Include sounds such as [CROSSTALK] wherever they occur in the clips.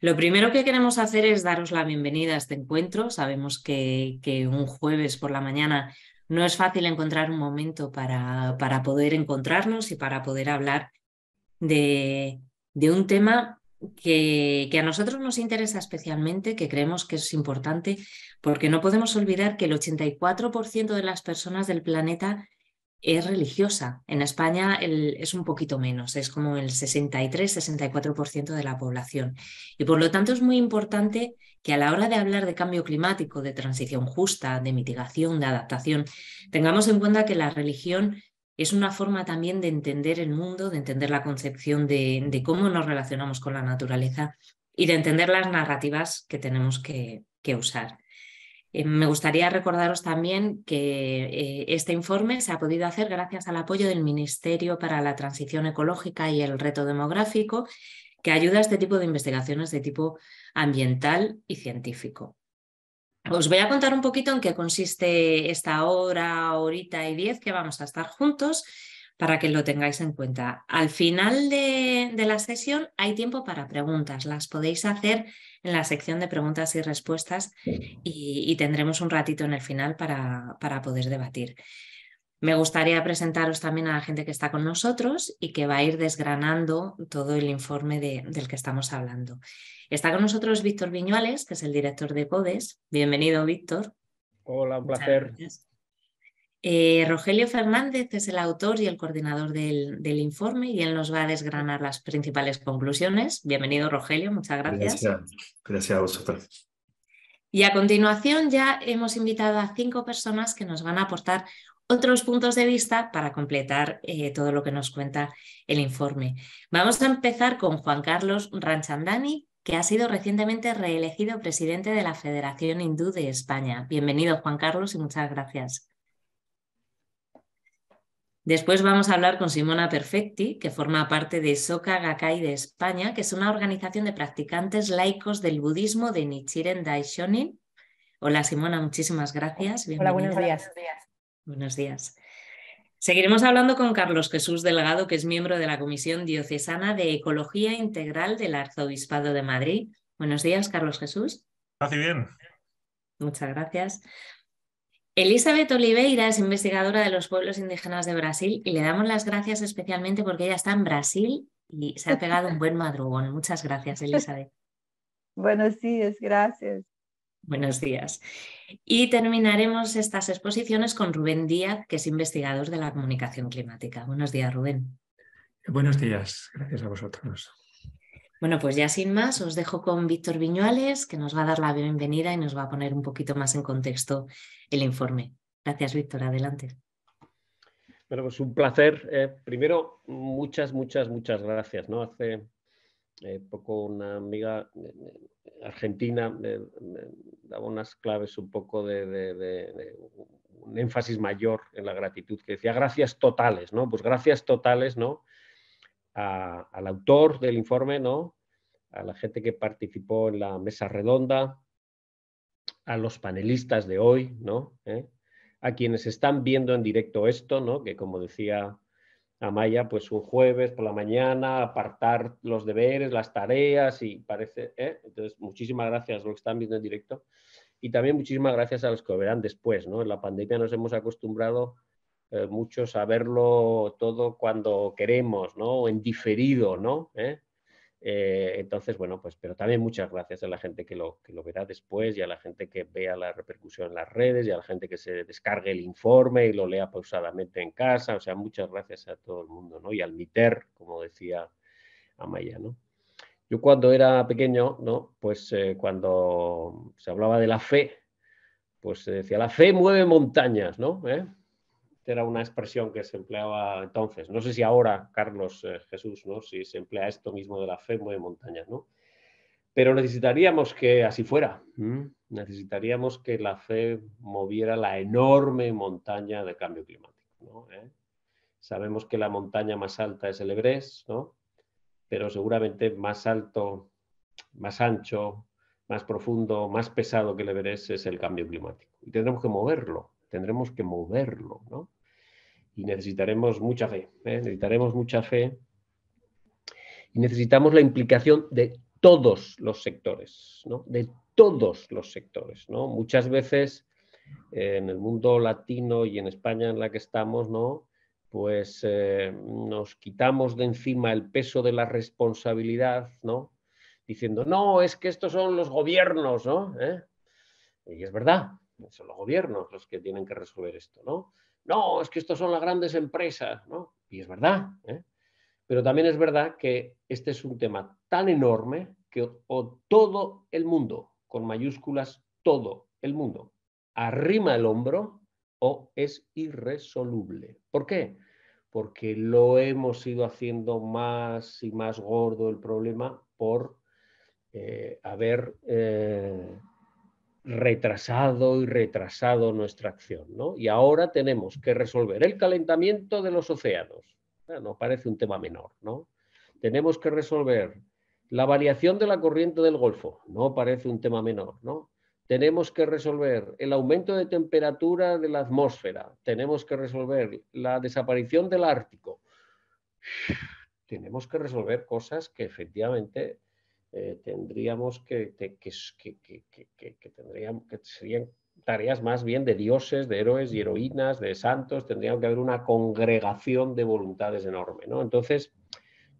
Lo primero que queremos hacer es daros la bienvenida a este encuentro. Sabemos que, un jueves por la mañana no es fácil encontrar un momento para, para poder encontrarnos y para poder hablar de, un tema que, que, a nosotros nos interesa especialmente, que creemos que es importante, porque no podemos olvidar que el 84% de las personas del planeta es religiosa. En España es un poquito menos, es como el 63-64% de la población. Y por lo tanto es muy importante que a la hora de hablar de cambio climático, de transición justa, de mitigación, de adaptación, tengamos en cuenta que la religión es una forma también de entender el mundo, de entender la concepción de, cómo nos relacionamos con la naturaleza y de entender las narrativas que tenemos que usar. Eh, me gustaría recordaros también que eh, este informe se ha podido hacer gracias al apoyo del Ministerio para la Transición Ecológica y el Reto Demográfico, que ayuda a este tipo de investigaciones de tipo ambiental y científico. Os voy a contar un poquito en qué consiste esta hora, horita y diez que vamos a estar juntos para que lo tengáis en cuenta. Al final de la sesión hay tiempo para preguntas. Las podéis hacer en la sección de preguntas y respuestas y, tendremos un ratito en el final para, para poder debatir. Me gustaría presentaros también a la gente que está con nosotros y que va a ir desgranando todo el informe del que estamos hablando. Está con nosotros Víctor Viñuales, que es el director de CODES. Bienvenido, Víctor. Hola, un placer. Eh, Rogelio Fernández es el autor y el coordinador del, informe y él nos va a desgranar las principales conclusiones. Bienvenido, Rogelio, muchas gracias. Gracias, a vosotros. Y a continuación ya hemos invitado a cinco personas que nos van a aportar otros puntos de vista para completar eh, todo lo que nos cuenta el informe. Vamos a empezar con Juan Carlos Ranchandani, que ha sido recientemente reelegido presidente de la Federación Hindú de España. Bienvenido, Juan Carlos, y muchas gracias. Después vamos a hablar con Simona Perfecti, que forma parte de Soka Gakkai de España, que es una organización de practicantes laicos del budismo de Nichiren Daishonin. Hola Simona, muchísimas gracias. Hola, buenos días. Buenos días. Seguiremos hablando con Carlos Jesús Delgado, que es miembro de la Comisión Diocesana de Ecología Integral del Arzobispado de Madrid. Buenos días, Carlos Jesús. hace bien. Muchas gracias. Elizabeth Oliveira es investigadora de los pueblos indígenas de Brasil y le damos las gracias especialmente porque ella está en Brasil y se ha pegado un buen madrugón. Muchas gracias, Elizabeth. [LAUGHS] Buenos días, gracias. Buenos días. Y terminaremos estas exposiciones con Rubén Díaz, que es investigador de la comunicación climática. Buenos días, Rubén. Buenos días, gracias a vosotros. Bueno, pues ya sin más, os dejo con Víctor Viñuales, que nos va a dar la bienvenida y nos va a poner un poquito más en contexto el informe. Gracias, Víctor. Adelante. Bueno, pues un placer. Eh, primero, muchas, muchas, muchas gracias. ¿no? Hace eh, poco una amiga eh, argentina me daba unas claves un poco de, de, un énfasis mayor en la gratitud, que decía gracias totales, ¿no? Pues gracias totales, ¿no? al autor del informe, ¿no? a la gente que participó en la mesa redonda, a los panelistas de hoy, ¿no? ¿Eh? a quienes están viendo en directo esto, ¿no? que como decía Amaya, pues un jueves por la mañana, apartar los deberes, las tareas y parece... ¿eh? Entonces, muchísimas gracias a los que están viendo en directo y también muchísimas gracias a los que verán después. ¿no? En la pandemia nos hemos acostumbrado Muchos eh, mucho saberlo todo cuando queremos, ¿no? en diferido, ¿no? ¿Eh? Eh, entonces, bueno, pues, pero también muchas gracias a la gente que lo, que lo verá después y a la gente que vea la repercusión en las redes y a la gente que se descargue el informe y lo lea pausadamente en casa. O sea, muchas gracias a todo el mundo, ¿no? Y al MITER, como decía Amaya, ¿no? Yo cuando era pequeño, ¿no? Pues cuando se hablaba de la fe, pues se decía, la fe mueve montañas, ¿no? Este era una expresión que se empleaba entonces. No sé si ahora, Carlos, eh, Jesús, ¿no? si se emplea esto mismo de la fe mueve montañas, ¿no? Pero necesitaríamos que así fuera. Necesitaríamos que la fe moviera la enorme montaña de cambio climático. ¿Eh? Sabemos que la montaña más alta es el Everest, ¿no? pero seguramente más alto, más ancho, más profundo, más pesado que el Everest es el cambio climático. Y tendremos que moverlo, tendremos que moverlo, ¿no? y necesitaremos mucha fe. ¿eh? Necesitaremos mucha fe y necesitamos la implicación de todos los sectores, ¿no? de todos los sectores. ¿no? Muchas veces eh, en el mundo latino y en España en la que estamos, ¿no? pues eh, nos quitamos de encima el peso de la responsabilidad, ¿no? diciendo, no, es que estos son los gobiernos, ¿no? Y es verdad, son los gobiernos los que tienen que resolver esto, ¿no? no, es que estas son las grandes empresas, ¿no? Y es verdad, ¿eh? pero también es verdad que este es un tema tan enorme que o todo el mundo, con mayúsculas todo el mundo, arrima el hombro o es irresoluble. ¿Por qué? Porque lo hemos ido haciendo más y más gordo el problema por eh, haber eh, retrasado y retrasado nuestra acción. ¿no? Y ahora tenemos que resolver el calentamiento de los océanos. No parece un tema menor. ¿no? Tenemos que resolver la variación de la corriente del Golfo. No parece un tema menor. ¿no? Tenemos que resolver el aumento de temperatura de la atmósfera. Tenemos que resolver la desaparición del Ártico. Tenemos que resolver cosas que efectivamente eh, tendríamos que, que, que, serían tareas más bien de dioses, de héroes y heroínas, de santos, tendría que haber una congregación de voluntades enorme. ¿no? Entonces,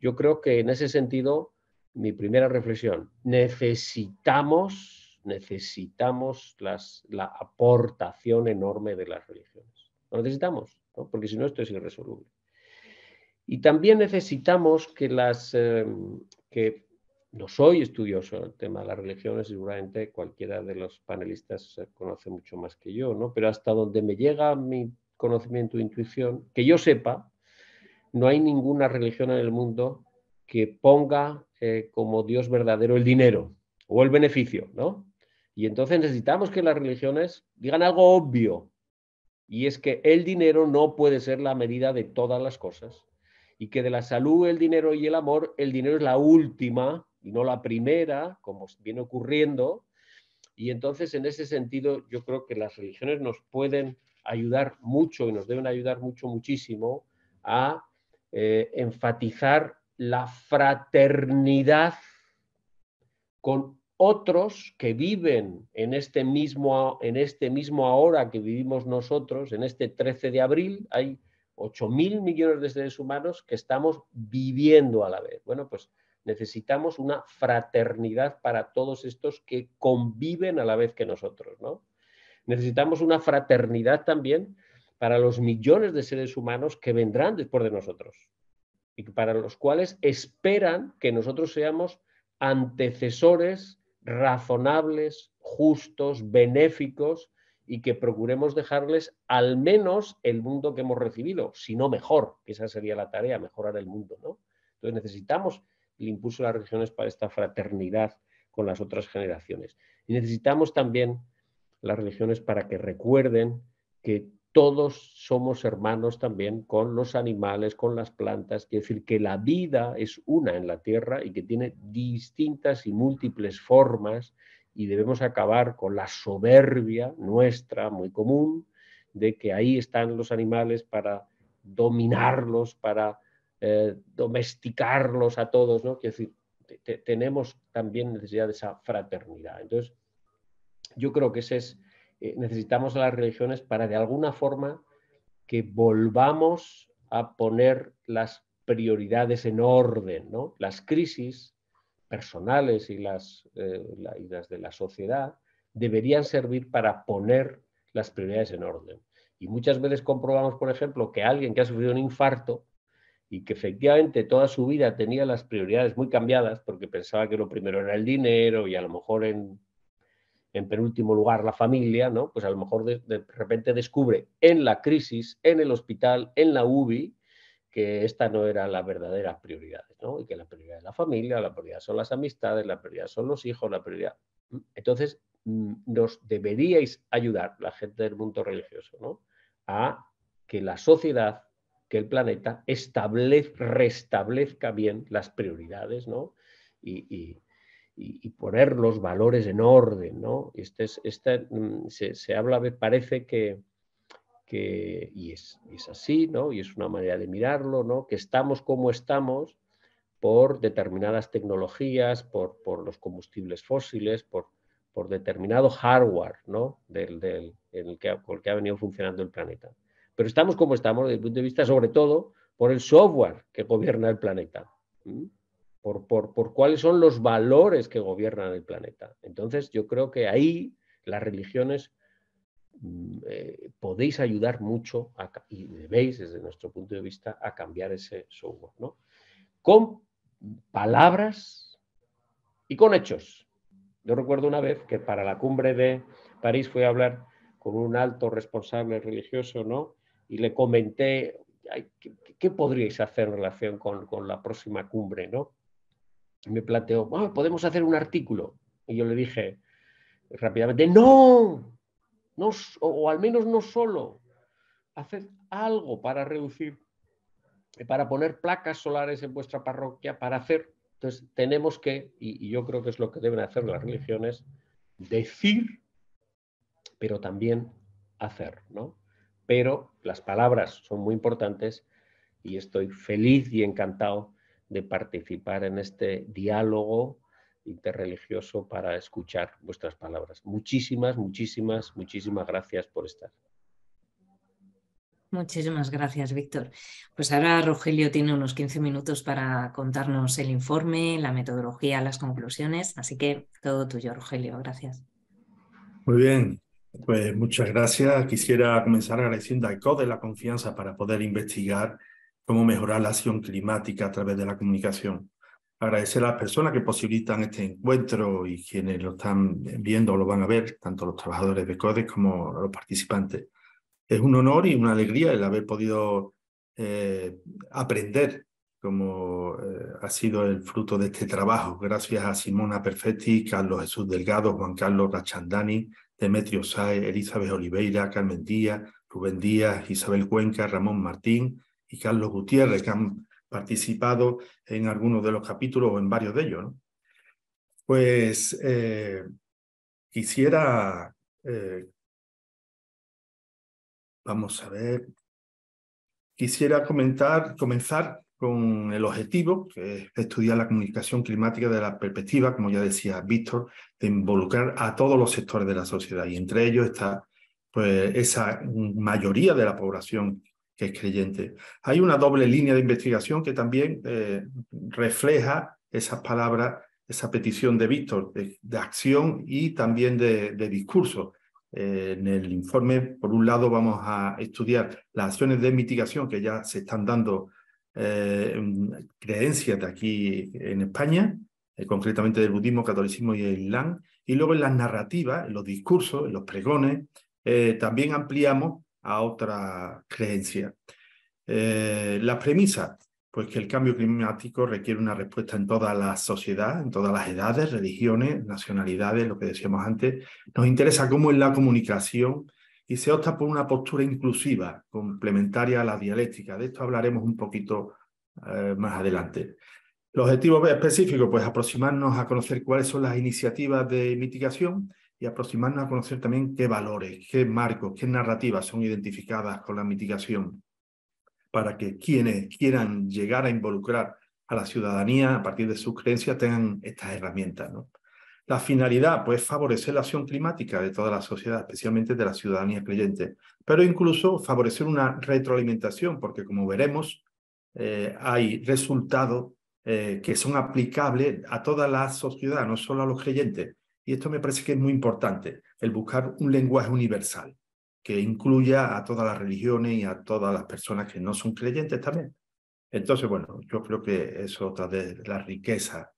yo creo que en ese sentido, mi primera reflexión, necesitamos, necesitamos las, la aportación enorme de las religiones. Lo necesitamos, porque si no esto es irresoluble. Y también necesitamos que, las, em, no soy estudioso del tema de las religiones, seguramente cualquiera de los panelistas conoce mucho más que yo, ¿no? Pero hasta donde me llega mi conocimiento e intuición, que yo sepa, no hay ninguna religión en el mundo que ponga eh, como Dios verdadero el dinero o el beneficio, ¿no? Y entonces necesitamos que las religiones digan algo obvio, y es que el dinero no puede ser la medida de todas las cosas, y que de la salud, el dinero y el amor, el dinero es la última y no la primera, como viene ocurriendo. Y entonces, en ese sentido, yo creo que las religiones nos pueden ayudar mucho y nos deben ayudar mucho, muchísimo a eh, enfatizar la fraternidad con otros que viven en este, mismo, en este mismo ahora que vivimos nosotros, en este 13 de abril, hay mil millones de seres humanos que estamos viviendo a la vez. Bueno, pues Necesitamos una fraternidad para todos estos que conviven a la vez que nosotros, ¿no? Necesitamos una fraternidad también para los millones de seres humanos que vendrán después de nosotros y para los cuales esperan que nosotros seamos antecesores razonables, justos, benéficos y que procuremos dejarles al menos el mundo que hemos recibido, si no mejor, que esa sería la tarea, mejorar el mundo, ¿no? Entonces necesitamos el impulso de las regiones para esta fraternidad con las otras generaciones. Y necesitamos también las religiones para que recuerden que todos somos hermanos también con los animales, con las plantas, es decir, que la vida es una en la tierra y que tiene distintas y múltiples formas y debemos acabar con la soberbia nuestra, muy común, de que ahí están los animales para dominarlos, para eh, domesticarlos a todos, ¿no? Quiero decir, tenemos también necesidad de esa fraternidad. Entonces, yo creo que es, eh, necesitamos las religiones para de alguna forma que volvamos a poner las prioridades en orden, ¿no? Las crisis personales y eh, y las de la sociedad deberían servir para poner las prioridades en orden. Y muchas veces comprobamos, por ejemplo, que alguien que ha sufrido un infarto y que efectivamente toda su vida tenía las prioridades muy cambiadas porque pensaba que lo primero era el dinero y a lo mejor en, en penúltimo lugar la familia, ¿no? Pues a lo mejor de, repente descubre en la crisis, en el hospital, en la UBI, que esta no era la verdadera prioridad, ¿no? Y que la prioridad es la familia, la prioridad son las amistades, la prioridad son los hijos, la prioridad... Entonces, mm, nos deberíais ayudar, la gente del mundo religioso, ¿no? A que la sociedad que el planeta restablezca bien las prioridades y, poner los valores en orden. Este mm, se, habla, parece que, y, es, así, ¿no? y es una manera de mirarlo, ¿no? que estamos como estamos por determinadas tecnologías, por, los combustibles fósiles, por, determinado hardware ¿no? del, con el que ha venido funcionando el planeta. Pero estamos como estamos desde el punto de vista, sobre todo, por el software que gobierna el planeta, por, cuáles son los valores que gobiernan el planeta. Entonces, yo creo que ahí las religiones mm, eh, podéis ayudar mucho y debéis, desde nuestro punto de vista, a cambiar ese software, ¿no? Con palabras y con hechos. Yo recuerdo una vez que para la cumbre de París fui a hablar con un alto responsable religioso, ¿no? y le comenté, ¿qué, podríais hacer en relación con, la próxima cumbre? ¿no? me planteó, ah, podemos hacer un artículo. Y yo le dije rápidamente, no, no o, al menos no solo, hacer algo para reducir, para poner placas solares en vuestra parroquia, para hacer. Entonces, tenemos que, y yo creo que es lo que deben hacer las religiones, decir, pero también hacer, ¿no? pero las palabras son muy importantes y estoy feliz y encantado de participar en este diálogo interreligioso para escuchar vuestras palabras. Muchísimas, muchísimas, muchísimas gracias por estar. Muchísimas gracias, Víctor. Pues ahora Rogelio tiene unos 15 minutos para contarnos el informe, la metodología, las conclusiones. Así que todo tuyo, Rogelio. Gracias. Muy bien. Pues muchas gracias. Quisiera comenzar agradeciendo a CODE la confianza para poder investigar cómo mejorar la acción climática a través de la comunicación. Agradecer a las personas que posibilitan este encuentro y quienes lo están viendo o lo van a ver, tanto los trabajadores de CODE como los participantes. Es un honor y una alegría el haber podido eh, aprender como eh, ha sido el fruto de este trabajo, gracias a Simona Perfetti, Carlos Jesús Delgado, Juan Carlos Rachandani, Demetrio Sae, Elizabeth Oliveira, Carmen Díaz, Rubén Díaz, Isabel Cuenca, Ramón Martín y Carlos Gutiérrez, que han participado en algunos de los capítulos o en varios de ellos. Pues eh, quisiera, eh, vamos a ver, quisiera comentar, comenzar con el objetivo, que es estudiar la comunicación climática de la perspectiva, como ya decía Víctor, de involucrar a todos los sectores de la sociedad. Y entre ellos está pues, esa mayoría de la población que es creyente. Hay una doble línea de investigación que también eh, refleja esas palabras, esa petición de Víctor, de, acción y también de, de discurso. Eh, en el informe, por un lado, vamos a estudiar las acciones de mitigación que ya se están dando eh, creencias de aquí en España, eh, concretamente del budismo, catolicismo y el islam, y luego en las narrativas, en los discursos, en los pregones, eh, también ampliamos a otras creencias. La premisa, pues que el cambio climático requiere una respuesta en toda la sociedad, en todas las edades, religiones, nacionalidades, lo que decíamos antes. Nos interesa cómo es la comunicación y se opta por una postura inclusiva, complementaria a la dialéctica. De esto hablaremos un poquito eh, más adelante. El objetivo específico, pues aproximarnos a conocer cuáles son las iniciativas de mitigación y aproximarnos a conocer también qué valores, qué marcos, qué narrativas son identificadas con la mitigación, para que quienes quieran llegar a involucrar a la ciudadanía a partir de sus creencias tengan estas herramientas. ¿no? La finalidad, pues, favorecer la acción climática de toda la sociedad, especialmente de la ciudadanía creyente, pero incluso favorecer una retroalimentación, porque como veremos, eh, hay resultados eh, que son aplicables a toda la sociedad, no solo a los creyentes. Y esto me parece que es muy importante, el buscar un lenguaje universal que incluya a todas las religiones y a todas las personas que no son creyentes también. Entonces, bueno, yo creo que es otra de la riqueza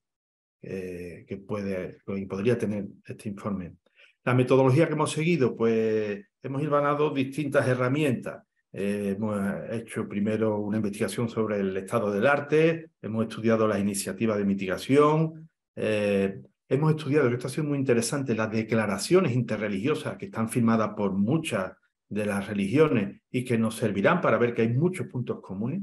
eh, que puede podría tener este informe. La metodología que hemos seguido, pues hemos hilvanado distintas herramientas. Eh, hemos hecho primero una investigación sobre el estado del arte, hemos estudiado las iniciativas de mitigación, eh, hemos estudiado, que esto ha sido muy interesante, las declaraciones interreligiosas que están firmadas por muchas de las religiones y que nos servirán para ver que hay muchos puntos comunes.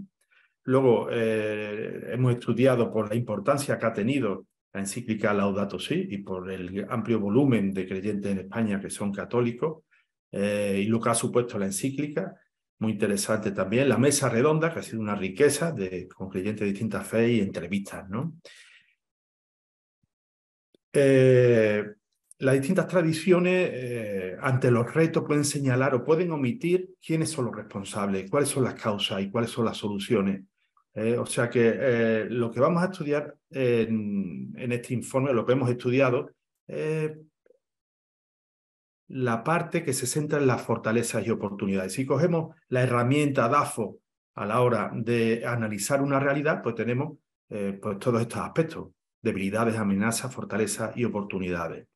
Luego hemos estudiado por la importancia que ha tenido la encíclica Laudato Si y por el amplio volumen de creyentes en España que son católicos eh, y lo que ha supuesto la encíclica. Muy interesante también la mesa redonda, que ha sido una riqueza de, con creyentes de distintas fe y entrevistas. ¿no? Eh, las distintas tradiciones eh, ante los retos pueden señalar o pueden omitir quiénes son los responsables, cuáles son las causas y cuáles son las soluciones. Eh, o sea que eh, lo que vamos a estudiar en, este informe, lo que hemos estudiado, es eh, la parte que se centra en las fortalezas y oportunidades. Si cogemos la herramienta DAFO a la hora de analizar una realidad, pues tenemos pues todos estos aspectos, debilidades, amenazas, fortalezas y oportunidades.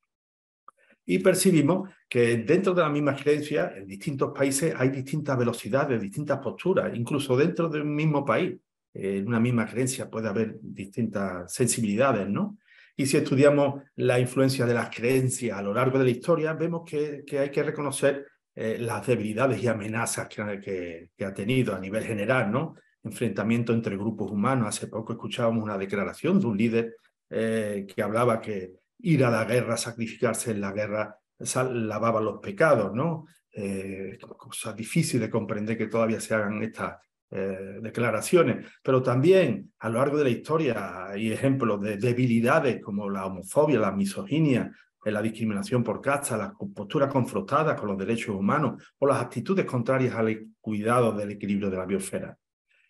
Y percibimos que dentro de la misma creencia, en distintos países hay distintas velocidades, distintas posturas, incluso dentro de un mismo país. Eh, en una misma creencia puede haber distintas sensibilidades, ¿no? Y si estudiamos la influencia de las creencias a lo largo de la historia, vemos que, hay que reconocer eh, las debilidades y amenazas que, ha tenido a nivel general, ¿no? Enfrentamiento entre grupos humanos. Hace poco escuchábamos una declaración de un líder eh, que hablaba que ir a la guerra, sacrificarse en la guerra, lavaba los pecados, ¿no? Eh, cosas difícil de comprender que todavía se hagan estas eh, declaraciones, pero también a lo largo de la historia hay ejemplos de debilidades como la homofobia, la misoginia, eh, la discriminación por casta, las posturas confrontadas con los derechos humanos o las actitudes contrarias al cuidado del equilibrio de la biosfera.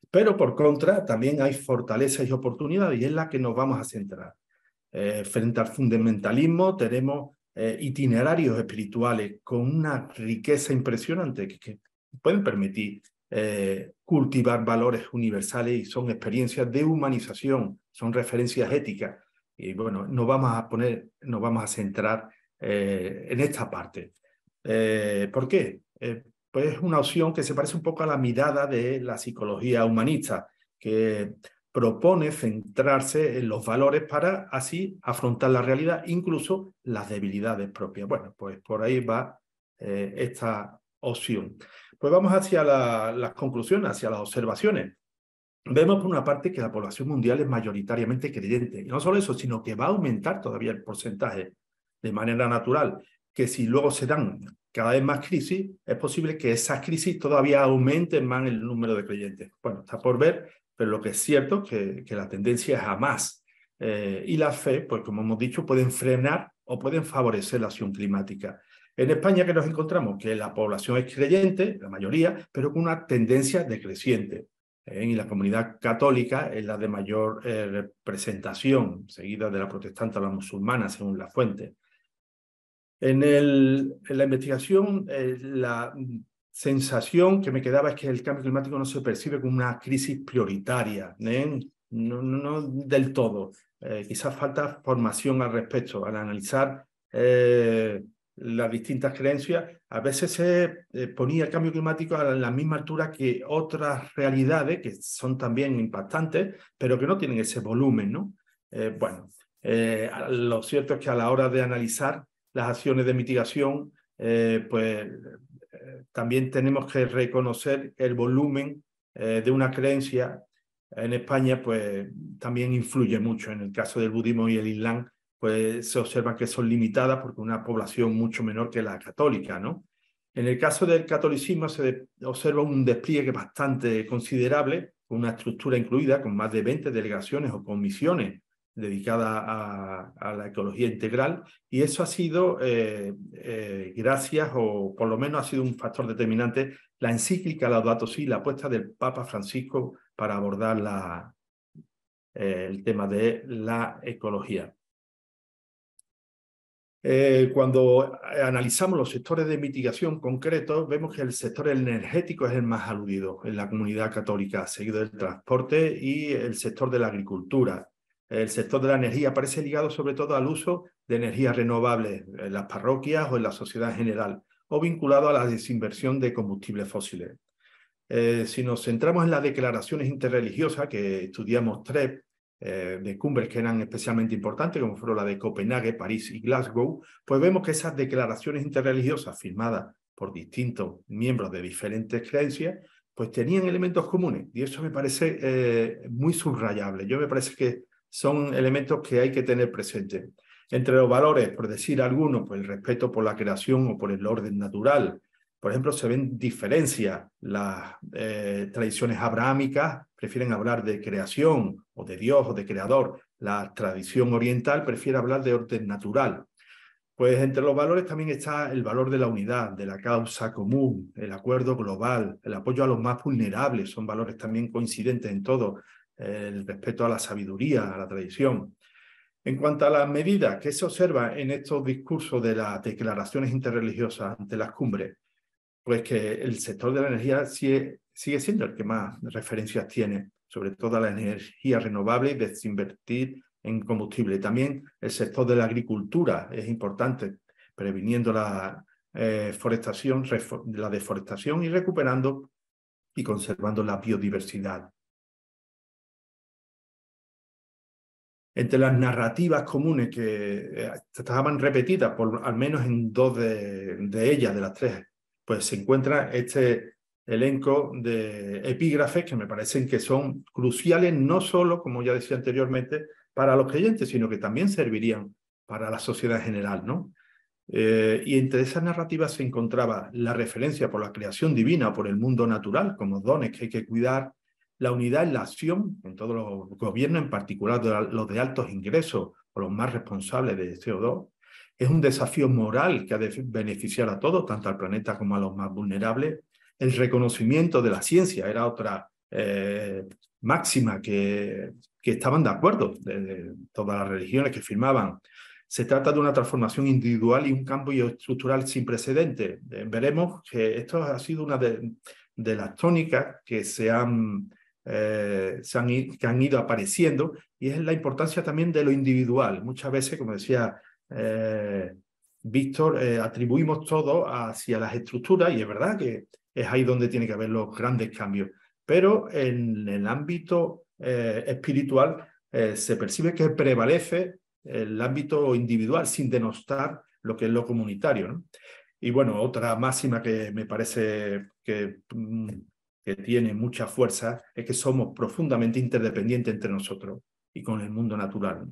Pero por contra, también hay fortalezas y oportunidades y es la que nos vamos a centrar. Eh, frente al fundamentalismo tenemos itinerarios espirituales con una riqueza impresionante que pueden permitir eh, cultivar valores universales y son experiencias de humanización, son referencias éticas. Y bueno, no vamos a poner, nos vamos a centrar eh, en esta parte. Eh, ¿Por qué? pues es una opción que se parece un poco a la mirada de la psicología humanista, que propone centrarse en los valores para así afrontar la realidad, incluso las debilidades propias. Bueno, pues por ahí va esta opción. Pues vamos hacia las conclusiones, hacia las observaciones. Vemos por una parte que la población mundial es mayoritariamente creyente. Y no solo eso, sino que va a aumentar todavía el porcentaje de manera natural. Que si luego se dan cada vez más crisis, es posible que esas crisis todavía aumenten más el número de creyentes. Bueno, está por ver, pero lo que es cierto es que, la tendencia es a más. Eh, y la fe, pues como hemos dicho, pueden frenar o pueden favorecer la acción climática. En España, que nos encontramos? Que la población es creyente, la mayoría, pero con una tendencia decreciente. ¿eh? Y la comunidad católica es la de mayor eh, representación, seguida de la protestante a la musulmana, según la fuente. En, el, en la investigación, eh, la sensación que me quedaba es que el cambio climático no se percibe como una crisis prioritaria, no, no, del todo. quizás falta formación al respecto, al analizar las distintas creencias, a veces se eh, ponía el cambio climático a la misma altura que otras realidades que son también impactantes, pero que no tienen ese volumen, ¿no? Eh, bueno, eh, lo cierto es que a la hora de analizar las acciones de mitigación, pues también tenemos que reconocer el volumen de una creencia en España, pues también influye mucho en el caso del budismo y el Islam, pues se observa que son limitadas porque una población mucho menor que la católica, ¿no? En el caso del catolicismo se observa un despliegue bastante considerable, una estructura incluida, con más de 20 delegaciones o comisiones dedicadas a, la ecología integral, y eso ha sido, eh, eh, gracias, o por lo menos ha sido un factor determinante, la encíclica Laudato Si, la apuesta del Papa Francisco para abordar la, eh, el tema de la ecología. Eh, cuando eh, analizamos los sectores de mitigación concretos, vemos que el sector energético es el más aludido en la comunidad católica, seguido del transporte y el sector de la agricultura. El sector de la energía parece ligado sobre todo al uso de energías renovables en las parroquias o en la sociedad en general, o vinculado a la desinversión de combustibles fósiles. Eh, si nos centramos en las declaraciones interreligiosas, que estudiamos tres, eh, de cumbres que eran especialmente importantes, como fueron la de Copenhague, París y Glasgow, pues vemos que esas declaraciones interreligiosas firmadas por distintos miembros de diferentes creencias, pues tenían elementos comunes. Y eso me parece eh, muy subrayable. Yo me parece que son elementos que hay que tener presente. Entre los valores, por decir algunos, pues el respeto por la creación o por el orden natural. Por ejemplo, se ven diferencias las eh, tradiciones abrahámicas prefieren hablar de creación o de Dios o de creador. La tradición oriental prefiere hablar de orden natural. Pues entre los valores también está el valor de la unidad, de la causa común, el acuerdo global, el apoyo a los más vulnerables, son valores también coincidentes en todo, el respeto a la sabiduría, a la tradición. En cuanto a las medidas que se observa en estos discursos de las declaraciones interreligiosas ante las cumbres, pues que el sector de la energía sí sigue siendo el que más referencias tiene, sobre todo a la energía renovable y desinvertir en combustible. También el sector de la agricultura es importante, previniendo la, eh, forestación, la deforestación y recuperando y conservando la biodiversidad. Entre las narrativas comunes que eh, estaban repetidas, por al menos en dos de ellas, de las tres, pues se encuentra este elenco de epígrafes que me parecen que son cruciales no solo, como ya decía anteriormente, para los creyentes, sino que también servirían para la sociedad en general, ¿no? Eh, y entre esas narrativas se encontraba la referencia por la creación divina o por el mundo natural, como dones que hay que cuidar, la unidad en la acción, en todos los gobiernos, en particular los de altos ingresos o los más responsables de CO2. Es un desafío moral que ha de beneficiar a todos, tanto al planeta como a los más vulnerables el reconocimiento de la ciencia, era otra eh, máxima que, que, estaban de acuerdo todas las religiones que firmaban. Se trata de una transformación individual y un cambio estructural sin precedente. Eh, veremos que esto ha sido una de, las tónicas que se eh, han, ido apareciendo y es la importancia también de lo individual. Muchas veces, como decía Víctor, atribuimos todo hacia las estructuras y es verdad que es ahí donde tiene que haber los grandes cambios. Pero en el ámbito eh, espiritual eh, se percibe que prevalece el ámbito individual sin denostar lo que es lo comunitario. Y bueno, otra máxima que me parece mm, que, tiene mucha fuerza es que somos profundamente interdependientes entre nosotros y con el mundo natural.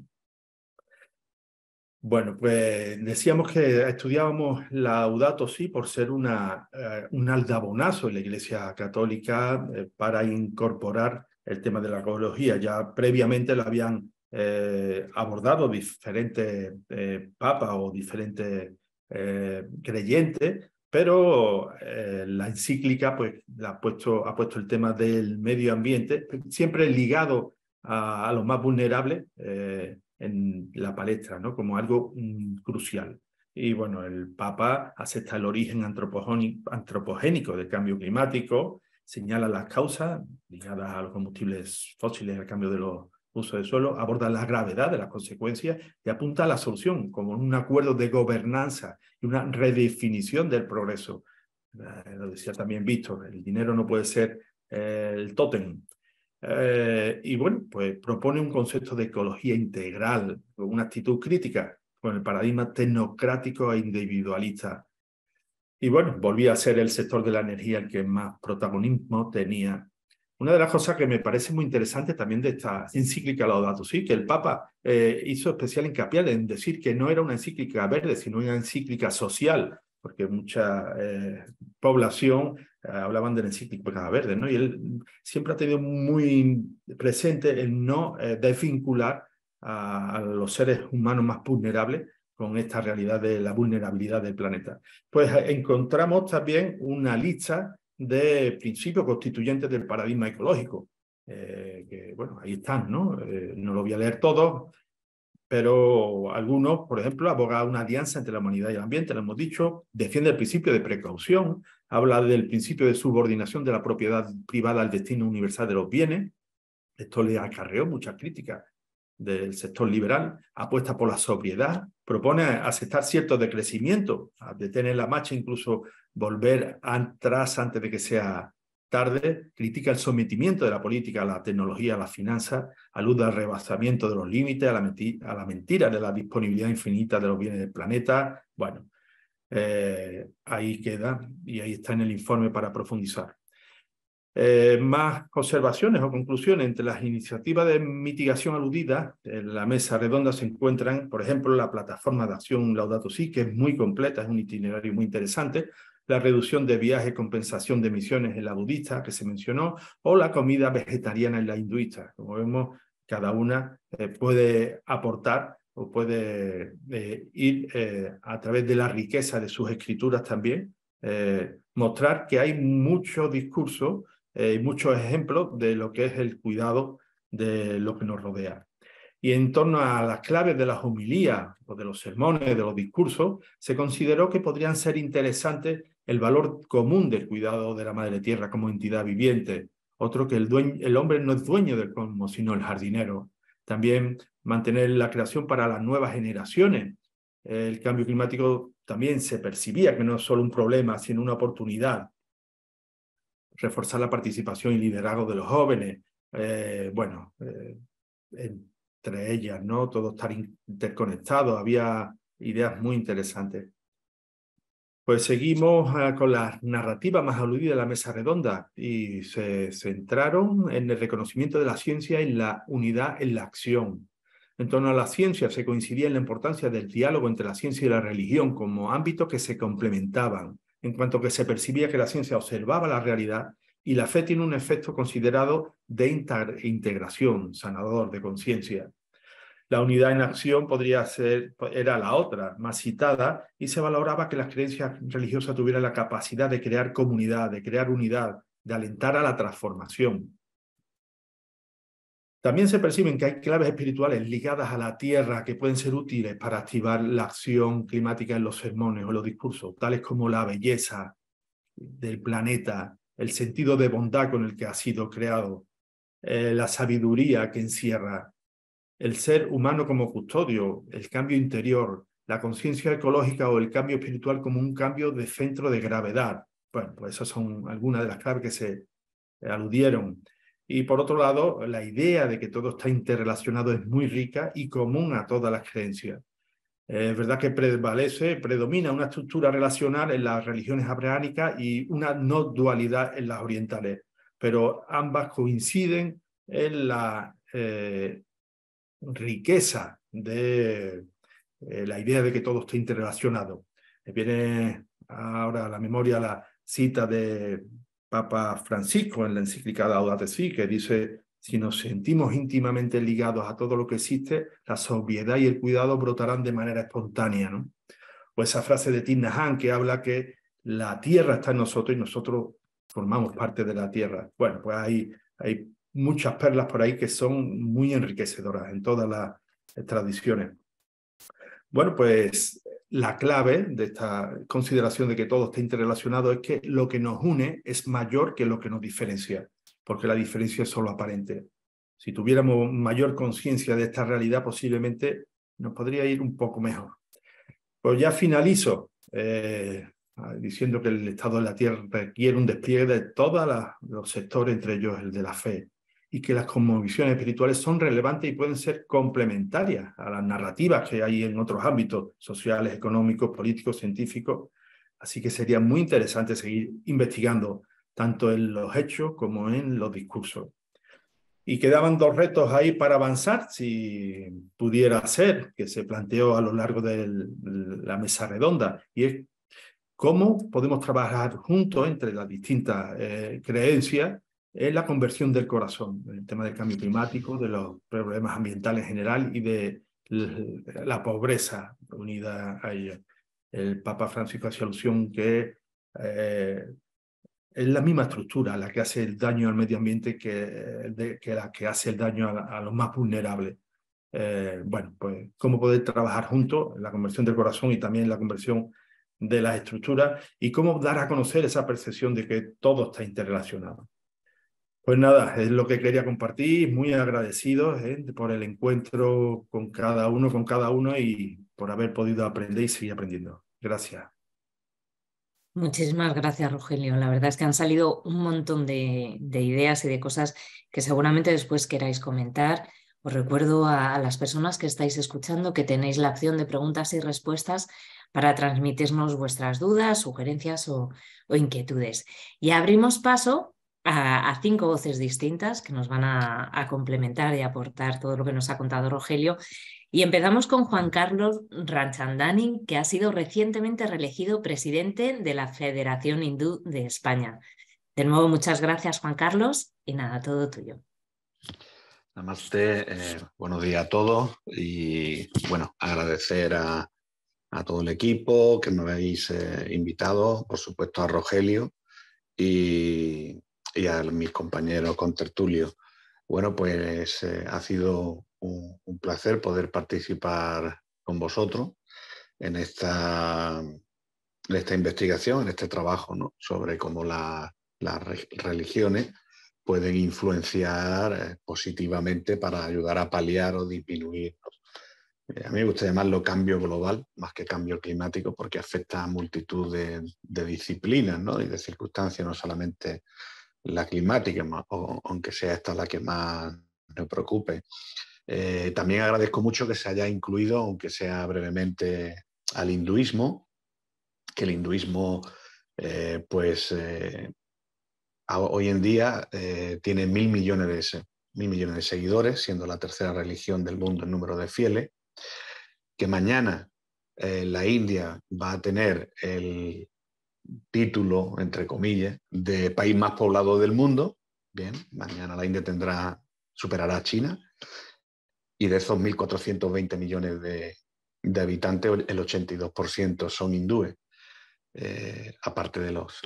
Bueno, pues decíamos que estudiábamos la audato, sí, por ser una, eh, un aldabonazo en la Iglesia Católica eh, para incorporar el tema de la ecología. Ya previamente lo habían eh, abordado diferentes papas o diferentes creyentes, pero la encíclica pues, ha, puesto, ha puesto el tema del medio ambiente, siempre ligado a, los más vulnerables, en la palestra, ¿no? como algo mm, crucial. Y bueno, el Papa acepta el origen antropogénico del cambio climático, señala las causas ligadas a los combustibles fósiles, al cambio de los usos de suelo, aborda la gravedad de las consecuencias y apunta a la solución como un acuerdo de gobernanza y una redefinición del progreso. Eh, lo decía también Víctor, el dinero no puede ser eh, el tótem eh, y bueno, pues propone un concepto de ecología integral, una actitud crítica con el paradigma tecnocrático e individualista. Y bueno, volvía a ser el sector de la energía el que más protagonismo tenía. Una de las cosas que me parece muy interesante también de esta encíclica Laudato Si, que el Papa eh, hizo especial hincapié en decir que no era una encíclica verde, sino una encíclica social, porque mucha eh, población hablaban pues, de la encíclica verde, ¿no? Y él siempre ha tenido muy presente el no eh, desvincular a, los seres humanos más vulnerables con esta realidad de la vulnerabilidad del planeta. Pues eh, encontramos también una lista de principios constituyentes del paradigma ecológico, eh, que, bueno, ahí están, ¿no? no lo voy a leer todo, pero algunos, por ejemplo, abogan una alianza entre la humanidad y el ambiente, lo hemos dicho, defiende el principio de precaución, habla del principio de subordinación de la propiedad privada al destino universal de los bienes. Esto le acarreó muchas críticas del sector liberal, apuesta por la sobriedad, propone aceptar ciertos decrecimiento detener la marcha, incluso volver atrás antes de que sea tarde, critica el sometimiento de la política a la tecnología, a la finanza, alude al rebasamiento de los límites, a la, a la mentira de la disponibilidad infinita de los bienes del planeta. Bueno, eh, ahí queda y ahí está en el informe para profundizar. Eh, más observaciones o conclusiones entre las iniciativas de mitigación aludidas en la mesa redonda se encuentran, por ejemplo, la plataforma de acción Laudato Si, que es muy completa, es un itinerario muy interesante, la reducción de viajes, compensación de emisiones en la budista que se mencionó, o la comida vegetariana en la hinduista. Como vemos, cada una eh, puede aportar puede eh, ir eh, a través de la riqueza de sus escrituras también, eh, mostrar que hay mucho discurso y muchos ejemplos de lo que es el cuidado de lo que nos rodea. Y en torno a las claves de las homilías o de los sermones, de los discursos, se consideró que podrían ser interesantes el valor común del cuidado de la madre tierra como entidad viviente, otro que el, el hombre no es dueño del cosmos, sino el jardinero. También mantener la creación para las nuevas generaciones. El cambio climático también se percibía que no es solo un problema, sino una oportunidad. Reforzar la participación y liderazgo de los jóvenes, eh, bueno, eh, entre ellas, ¿no? Todo estar interconectado, había ideas muy interesantes. Pues seguimos ah, con la narrativa más aludida de la mesa redonda y se centraron en el reconocimiento de la ciencia y la unidad en la acción. En torno a la ciencia se coincidía en la importancia del diálogo entre la ciencia y la religión como ámbitos que se complementaban, en cuanto que se percibía que la ciencia observaba la realidad y la fe tiene un efecto considerado de integración, sanador de conciencia. La unidad en acción podría ser, pues, era la otra, más citada, y se valoraba que las creencias religiosas tuvieran la capacidad de crear comunidad, de crear unidad, de alentar a la transformación. También se perciben que hay claves espirituales ligadas a la tierra que pueden ser útiles para activar la acción climática en los sermones o los discursos, tales como la belleza del planeta, el sentido de bondad con el que ha sido creado, eh, la sabiduría que encierra, el ser humano como custodio, el cambio interior, la conciencia ecológica o el cambio espiritual como un cambio de centro de gravedad. Bueno, pues esas son algunas de las claves que se eh, aludieron. Y por otro lado, la idea de que todo está interrelacionado es muy rica y común a todas las creencias. Es verdad que prevalece, predomina una estructura relacional en las religiones abrahámicas y una no dualidad en las orientales, pero ambas coinciden en la eh, riqueza de eh, la idea de que todo está interrelacionado. Me viene ahora a la memoria la cita de Papa Francisco en la encíclica Laudate Si, que dice, si nos sentimos íntimamente ligados a todo lo que existe, la sobriedad y el cuidado brotarán de manera espontánea, ¿no? O esa frase de Tim que habla que la tierra está en nosotros y nosotros formamos parte de la tierra. Bueno, pues hay, hay muchas perlas por ahí que son muy enriquecedoras en todas las tradiciones. Bueno, pues la clave de esta consideración de que todo está interrelacionado es que lo que nos une es mayor que lo que nos diferencia, porque la diferencia es solo aparente. Si tuviéramos mayor conciencia de esta realidad, posiblemente nos podría ir un poco mejor. Pues ya finalizo eh, diciendo que el Estado de la Tierra requiere un despliegue de todos los sectores, entre ellos el de la fe, y que las convicciones espirituales son relevantes y pueden ser complementarias a las narrativas que hay en otros ámbitos sociales, económicos, políticos, científicos. Así que sería muy interesante seguir investigando tanto en los hechos como en los discursos. Y quedaban dos retos ahí para avanzar, si pudiera ser, que se planteó a lo largo de la mesa redonda, y es cómo podemos trabajar juntos entre las distintas eh, creencias es la conversión del corazón, el tema del cambio climático, de los problemas ambientales en general y de la pobreza unida a ella. El Papa Francisco hace alusión que eh, es la misma estructura la que hace el daño al medio ambiente que, eh, la que hace el daño a, los más vulnerables. Eh, bueno, pues cómo poder trabajar juntos en la conversión del corazón y también en la conversión de las estructuras y cómo dar a conocer esa percepción de que todo está interrelacionado. Pues nada, es lo que quería compartir, muy agradecido ¿eh? por el encuentro con cada uno, con cada uno y por haber podido aprender y seguir aprendiendo. Gracias. Muchísimas gracias, Rogelio. La verdad es que han salido un montón de, ideas y de cosas que seguramente después queráis comentar. Os recuerdo a, las personas que estáis escuchando que tenéis la opción de preguntas y respuestas para transmitirnos vuestras dudas, sugerencias o inquietudes. Y abrimos paso a, cinco voces distintas que nos van a, complementar y aportar todo lo que nos ha contado Rogelio. Y empezamos con Juan Carlos Ranchandani, que ha sido recientemente reelegido presidente de la Federación Hindú de España. De nuevo, muchas gracias, Juan Carlos, y nada, todo tuyo. Namaste, eh, buenos días a todos y bueno, agradecer a, todo el equipo que me habéis eh, invitado, por supuesto a Rogelio y y a mis compañeros con tertulio. Bueno, pues eh, ha sido un, placer poder participar con vosotros en esta, en esta investigación, en este trabajo ¿no? sobre cómo las religiones pueden influenciar eh, positivamente para ayudar a paliar o disminuir. Eh, a mí me gusta llamarlo cambio global más que cambio climático porque afecta a multitud de, disciplinas y de circunstancias, no solamente la climática, aunque sea esta la que más me preocupe. Eh, también agradezco mucho que se haya incluido, aunque sea brevemente, al hinduismo, que el hinduismo, eh, pues eh, hoy en día tiene mil millones, de, mil millones de seguidores, siendo la tercera religión del mundo en número de fieles, que mañana la India va a tener el título, entre comillas, de país más poblado del mundo. Bien, mañana la India tendrá, superará a China. Y de esos 1.420 millones de, habitantes, el 82% son hindúes, eh, aparte de los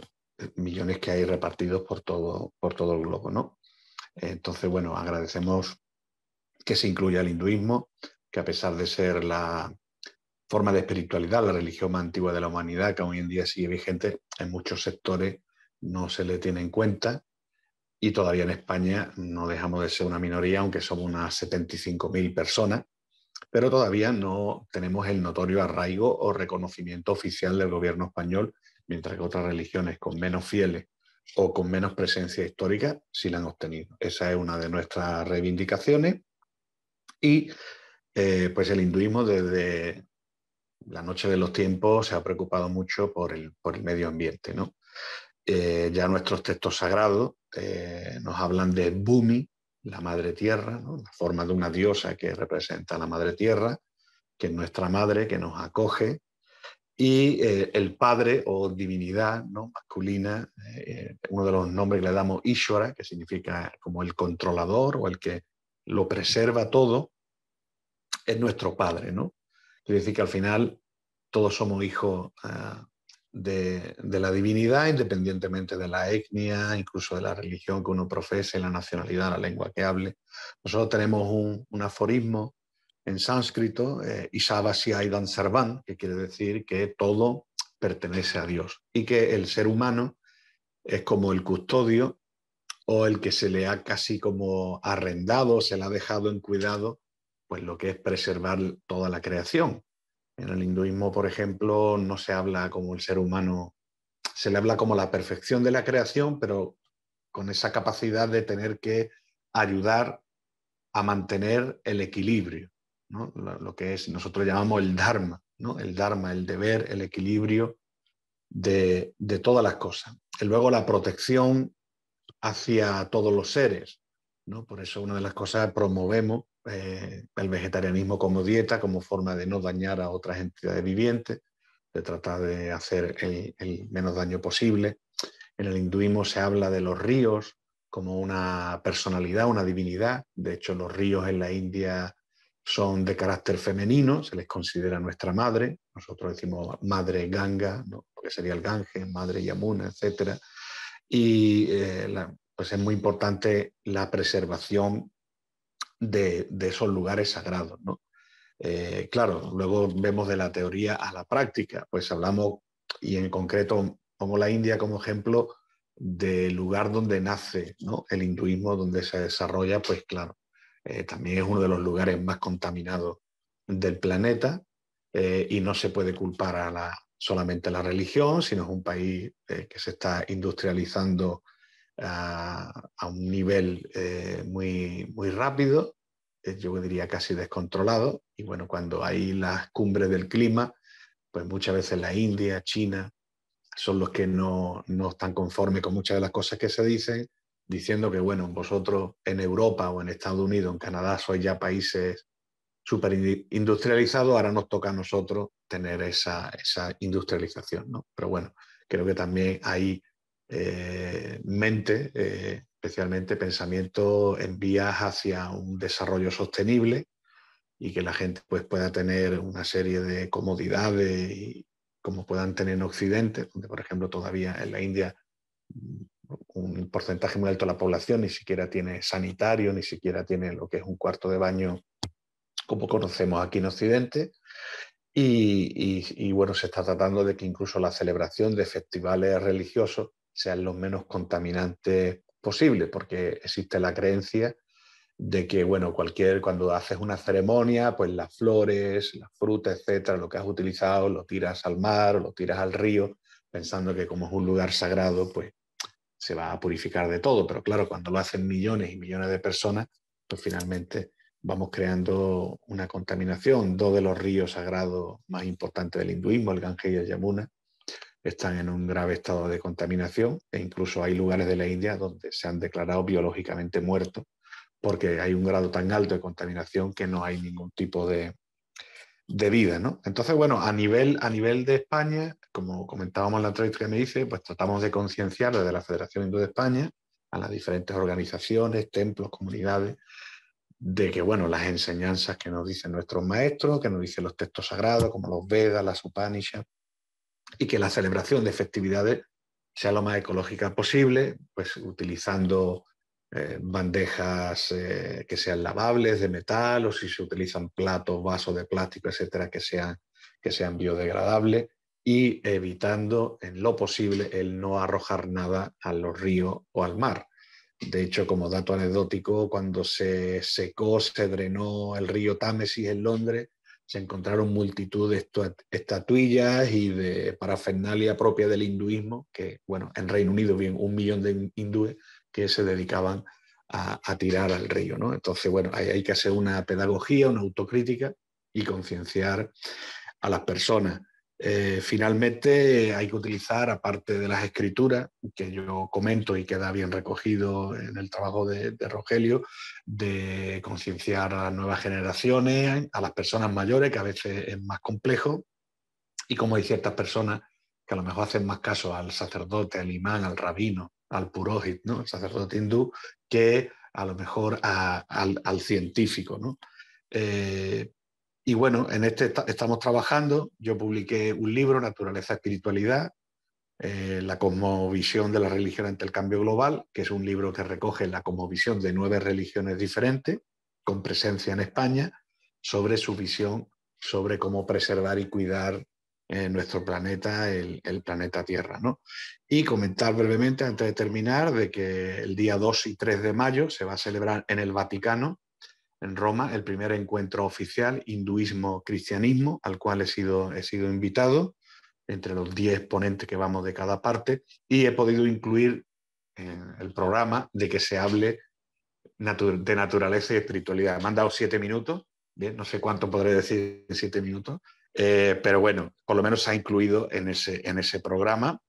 millones que hay repartidos por todo, por todo el globo. ¿no? Entonces, bueno, agradecemos que se incluya el hinduismo, que a pesar de ser la, forma de espiritualidad, la religión más antigua de la humanidad, que hoy en día sigue vigente, en muchos sectores no se le tiene en cuenta y todavía en España no dejamos de ser una minoría, aunque somos unas 75.000 personas, pero todavía no tenemos el notorio arraigo o reconocimiento oficial del gobierno español, mientras que otras religiones con menos fieles o con menos presencia histórica sí la han obtenido. Esa es una de nuestras reivindicaciones y eh, pues el hinduismo desde la noche de los tiempos se ha preocupado mucho por el, medio ambiente. ¿no? Eh, ya nuestros textos sagrados eh, nos hablan de Bumi, la madre tierra, la forma de una diosa que representa a la madre tierra, que es nuestra madre, que nos acoge, y eh, el padre o divinidad ¿no? masculina, uno de los nombres que le damos Ishwara, que significa como el controlador o el que lo preserva todo, es nuestro padre, ¿no? Quiere decir que al final todos somos hijos ah, de, la divinidad, independientemente de la etnia, incluso de la religión que uno profese, la nacionalidad, la lengua que hable. Nosotros tenemos un, aforismo en sánscrito, eh, dan Sarvan, que quiere decir que todo pertenece a Dios y que el ser humano es como el custodio o el que se le ha casi como arrendado, se le ha dejado en cuidado pues lo que es preservar toda la creación. En el hinduismo, por ejemplo, no se habla como el ser humano, se le habla como la perfección de la creación, pero con esa capacidad de tener que ayudar a mantener el equilibrio, lo, que es nosotros llamamos el dharma, ¿no? el dharma, el deber, el equilibrio de, de todas las cosas. Y luego la protección hacia todos los seres. ¿no? Por eso una de las cosas promovemos eh, el vegetarianismo como dieta, como forma de no dañar a otras entidades vivientes, de tratar de hacer el, menos daño posible. En el hinduismo se habla de los ríos como una personalidad, una divinidad. De hecho, los ríos en la India son de carácter femenino, se les considera nuestra madre. Nosotros decimos madre Ganga, ¿no? porque sería el Ganges, madre Yamuna, etc. Y eh, pues es muy importante la preservación de, esos lugares sagrados. Eh, claro, luego vemos de la teoría a la práctica, pues hablamos, y en concreto pongo la India como ejemplo del lugar donde nace el hinduismo, donde se desarrolla, pues claro, eh, también es uno de los lugares más contaminados del planeta eh, y no se puede culpar solamente a la religión, sino es un país que se está industrializando a, un nivel eh, muy, muy rápido, eh, yo diría casi descontrolado. Y bueno, cuando hay las cumbres del clima, pues muchas veces la India, China, son los que no, no están conformes con muchas de las cosas que se dicen, diciendo que, bueno, vosotros en Europa o en Estados Unidos, en Canadá, sois ya países súper industrializados, ahora nos toca a nosotros tener esa, esa industrialización, ¿no? Pero bueno, creo que también hay eh, mente, eh, especialmente pensamiento en vías hacia un desarrollo sostenible y que la gente pues, pueda tener una serie de comodidades y, como puedan tener en Occidente, donde por ejemplo todavía en la India mm, un porcentaje muy alto de la población ni siquiera tiene sanitario, ni siquiera tiene lo que es un cuarto de baño como conocemos aquí en Occidente. y, bueno, se está tratando de que incluso la celebración de festivales religiosos sean los menos contaminantes posible, porque existe la creencia de que, bueno, cualquier, cuando haces una ceremonia, pues las flores, las frutas, etcétera, lo que has utilizado, lo tiras al mar o lo tiras al río, pensando que como es un lugar sagrado, pues se va a purificar de todo. Pero claro, cuando lo hacen millones y millones de personas, pues finalmente vamos creando una contaminación. Dos de los ríos sagrados más importantes del hinduismo, el Ganges y el Yamuna, están en un grave estado de contaminación e incluso hay lugares de la India donde se han declarado biológicamente muertos porque hay un grado tan alto de contaminación que no hay ningún tipo de, vida. ¿no? Entonces, bueno, a nivel, a nivel de España, como comentábamos en la entrevista que me dice, pues tratamos de concienciar desde la Federación Indo de España a las diferentes organizaciones, templos, comunidades, de que, bueno, las enseñanzas que nos dicen nuestros maestros, que nos dicen los textos sagrados, como los Vedas, las Upanishads, y que la celebración de festividades sea lo más ecológica posible, pues utilizando eh, bandejas eh, que sean lavables de metal o si se utilizan platos, vasos de plástico, etcétera, que sean, que sean biodegradables y evitando en lo posible el no arrojar nada a los ríos o al mar. De hecho, como dato anecdótico, cuando se secó, se drenó el río Támesis en Londres, se encontraron multitud de estatuillas y de parafernalia propia del hinduismo, que, bueno, en Reino Unido bien un millón de hindúes que se dedicaban a, tirar al río, ¿no? Entonces, bueno, hay, hay que hacer una pedagogía, una autocrítica y concienciar a las personas. Eh, finalmente hay que utilizar, aparte de las escrituras, que yo comento y queda bien recogido en el trabajo de, Rogelio, de concienciar a las nuevas generaciones, a las personas mayores, que a veces es más complejo, y como hay ciertas personas que a lo mejor hacen más caso al sacerdote, al imán, al rabino, al purohit, ¿no? el sacerdote hindú, que a lo mejor al, científico. ¿no? Eh, y bueno, en este estamos trabajando. Yo publiqué un libro, Naturaleza, Espiritualidad, eh, la cosmovisión de la religión ante el cambio global, que es un libro que recoge la cosmovisión de nueve religiones diferentes, con presencia en España, sobre su visión sobre cómo preservar y cuidar eh, nuestro planeta, el, planeta Tierra. Y comentar brevemente, antes de terminar, de que el día 2 y 3 de mayo se va a celebrar en el Vaticano en Roma el primer encuentro oficial hinduismo-cristianismo al cual he sido, he sido invitado entre los 10 ponentes que vamos de cada parte y he podido incluir en el programa de que se hable de naturaleza y espiritualidad. Me han dado siete minutos, bien, no sé cuánto podré decir en siete minutos, eh, pero bueno, por lo menos se ha incluido en ese, en ese programa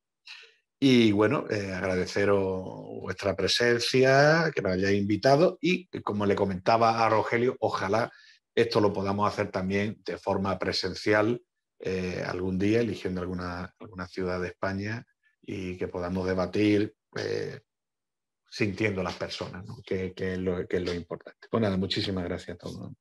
y bueno, eh, agradeceros vuestra presencia, que me hayáis invitado y como le comentaba a Rogelio, ojalá esto lo podamos hacer también de forma presencial eh, algún día, eligiendo alguna, alguna ciudad de España y que podamos debatir eh, sintiendo las personas, que, es lo, que es lo importante. Pues nada, muchísimas gracias a todos.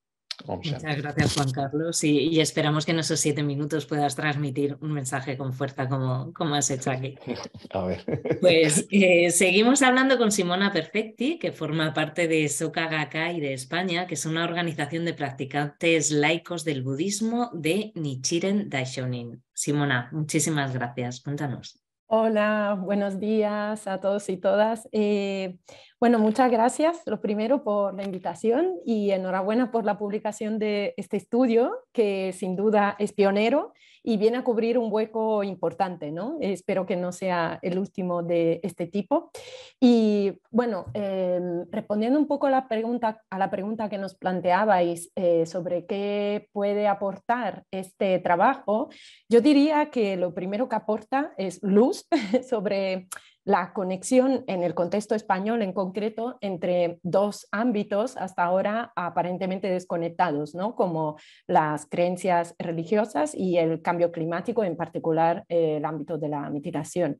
Muchas gracias, Juan Carlos, y, esperamos que en esos siete minutos puedas transmitir un mensaje con fuerza como, como has hecho aquí. [LAUGHS] A ver. Pues eh, seguimos hablando con Simona Perfecti, que forma parte de Soka Gakkai de España, que es una organización de practicantes laicos del budismo de Nichiren Daishonin. Simona, muchísimas gracias. Cuéntanos. Hola, buenos días a todos y todas. Eh, bueno, muchas gracias, lo primero, por la invitación y enhorabuena por la publicación de este estudio, que sin duda es pionero y viene a cubrir un hueco importante, ¿no? Espero que no sea el último de este tipo. Y bueno, em, respondiendo un poco a la pregunta, que nos planteabais eh, sobre qué puede aportar este trabajo, yo diría que lo primero que aporta es luz [LAUGHS] sobre la conexión en el contexto español en concreto entre dos ámbitos hasta ahora aparentemente desconectados, ¿no? como las creencias religiosas y el cambio climático, en particular eh, el ámbito de la mitigación.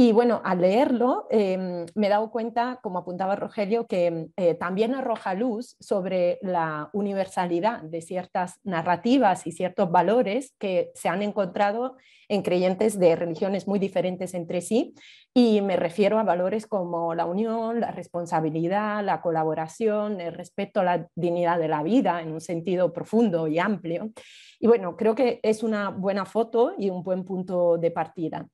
Y bueno, al leerlo em, me he dado cuenta, como apuntaba Rogelio, que eh, también arroja luz sobre la universalidad de ciertas narrativas y ciertos valores que se han encontrado en creyentes de religiones muy diferentes entre sí. Y me refiero a valores como la unión, la responsabilidad, la colaboración, el respeto a la dignidad de la vida en un sentido profundo y amplio. Y bueno, creo que es una buena foto y un buen punto de partida.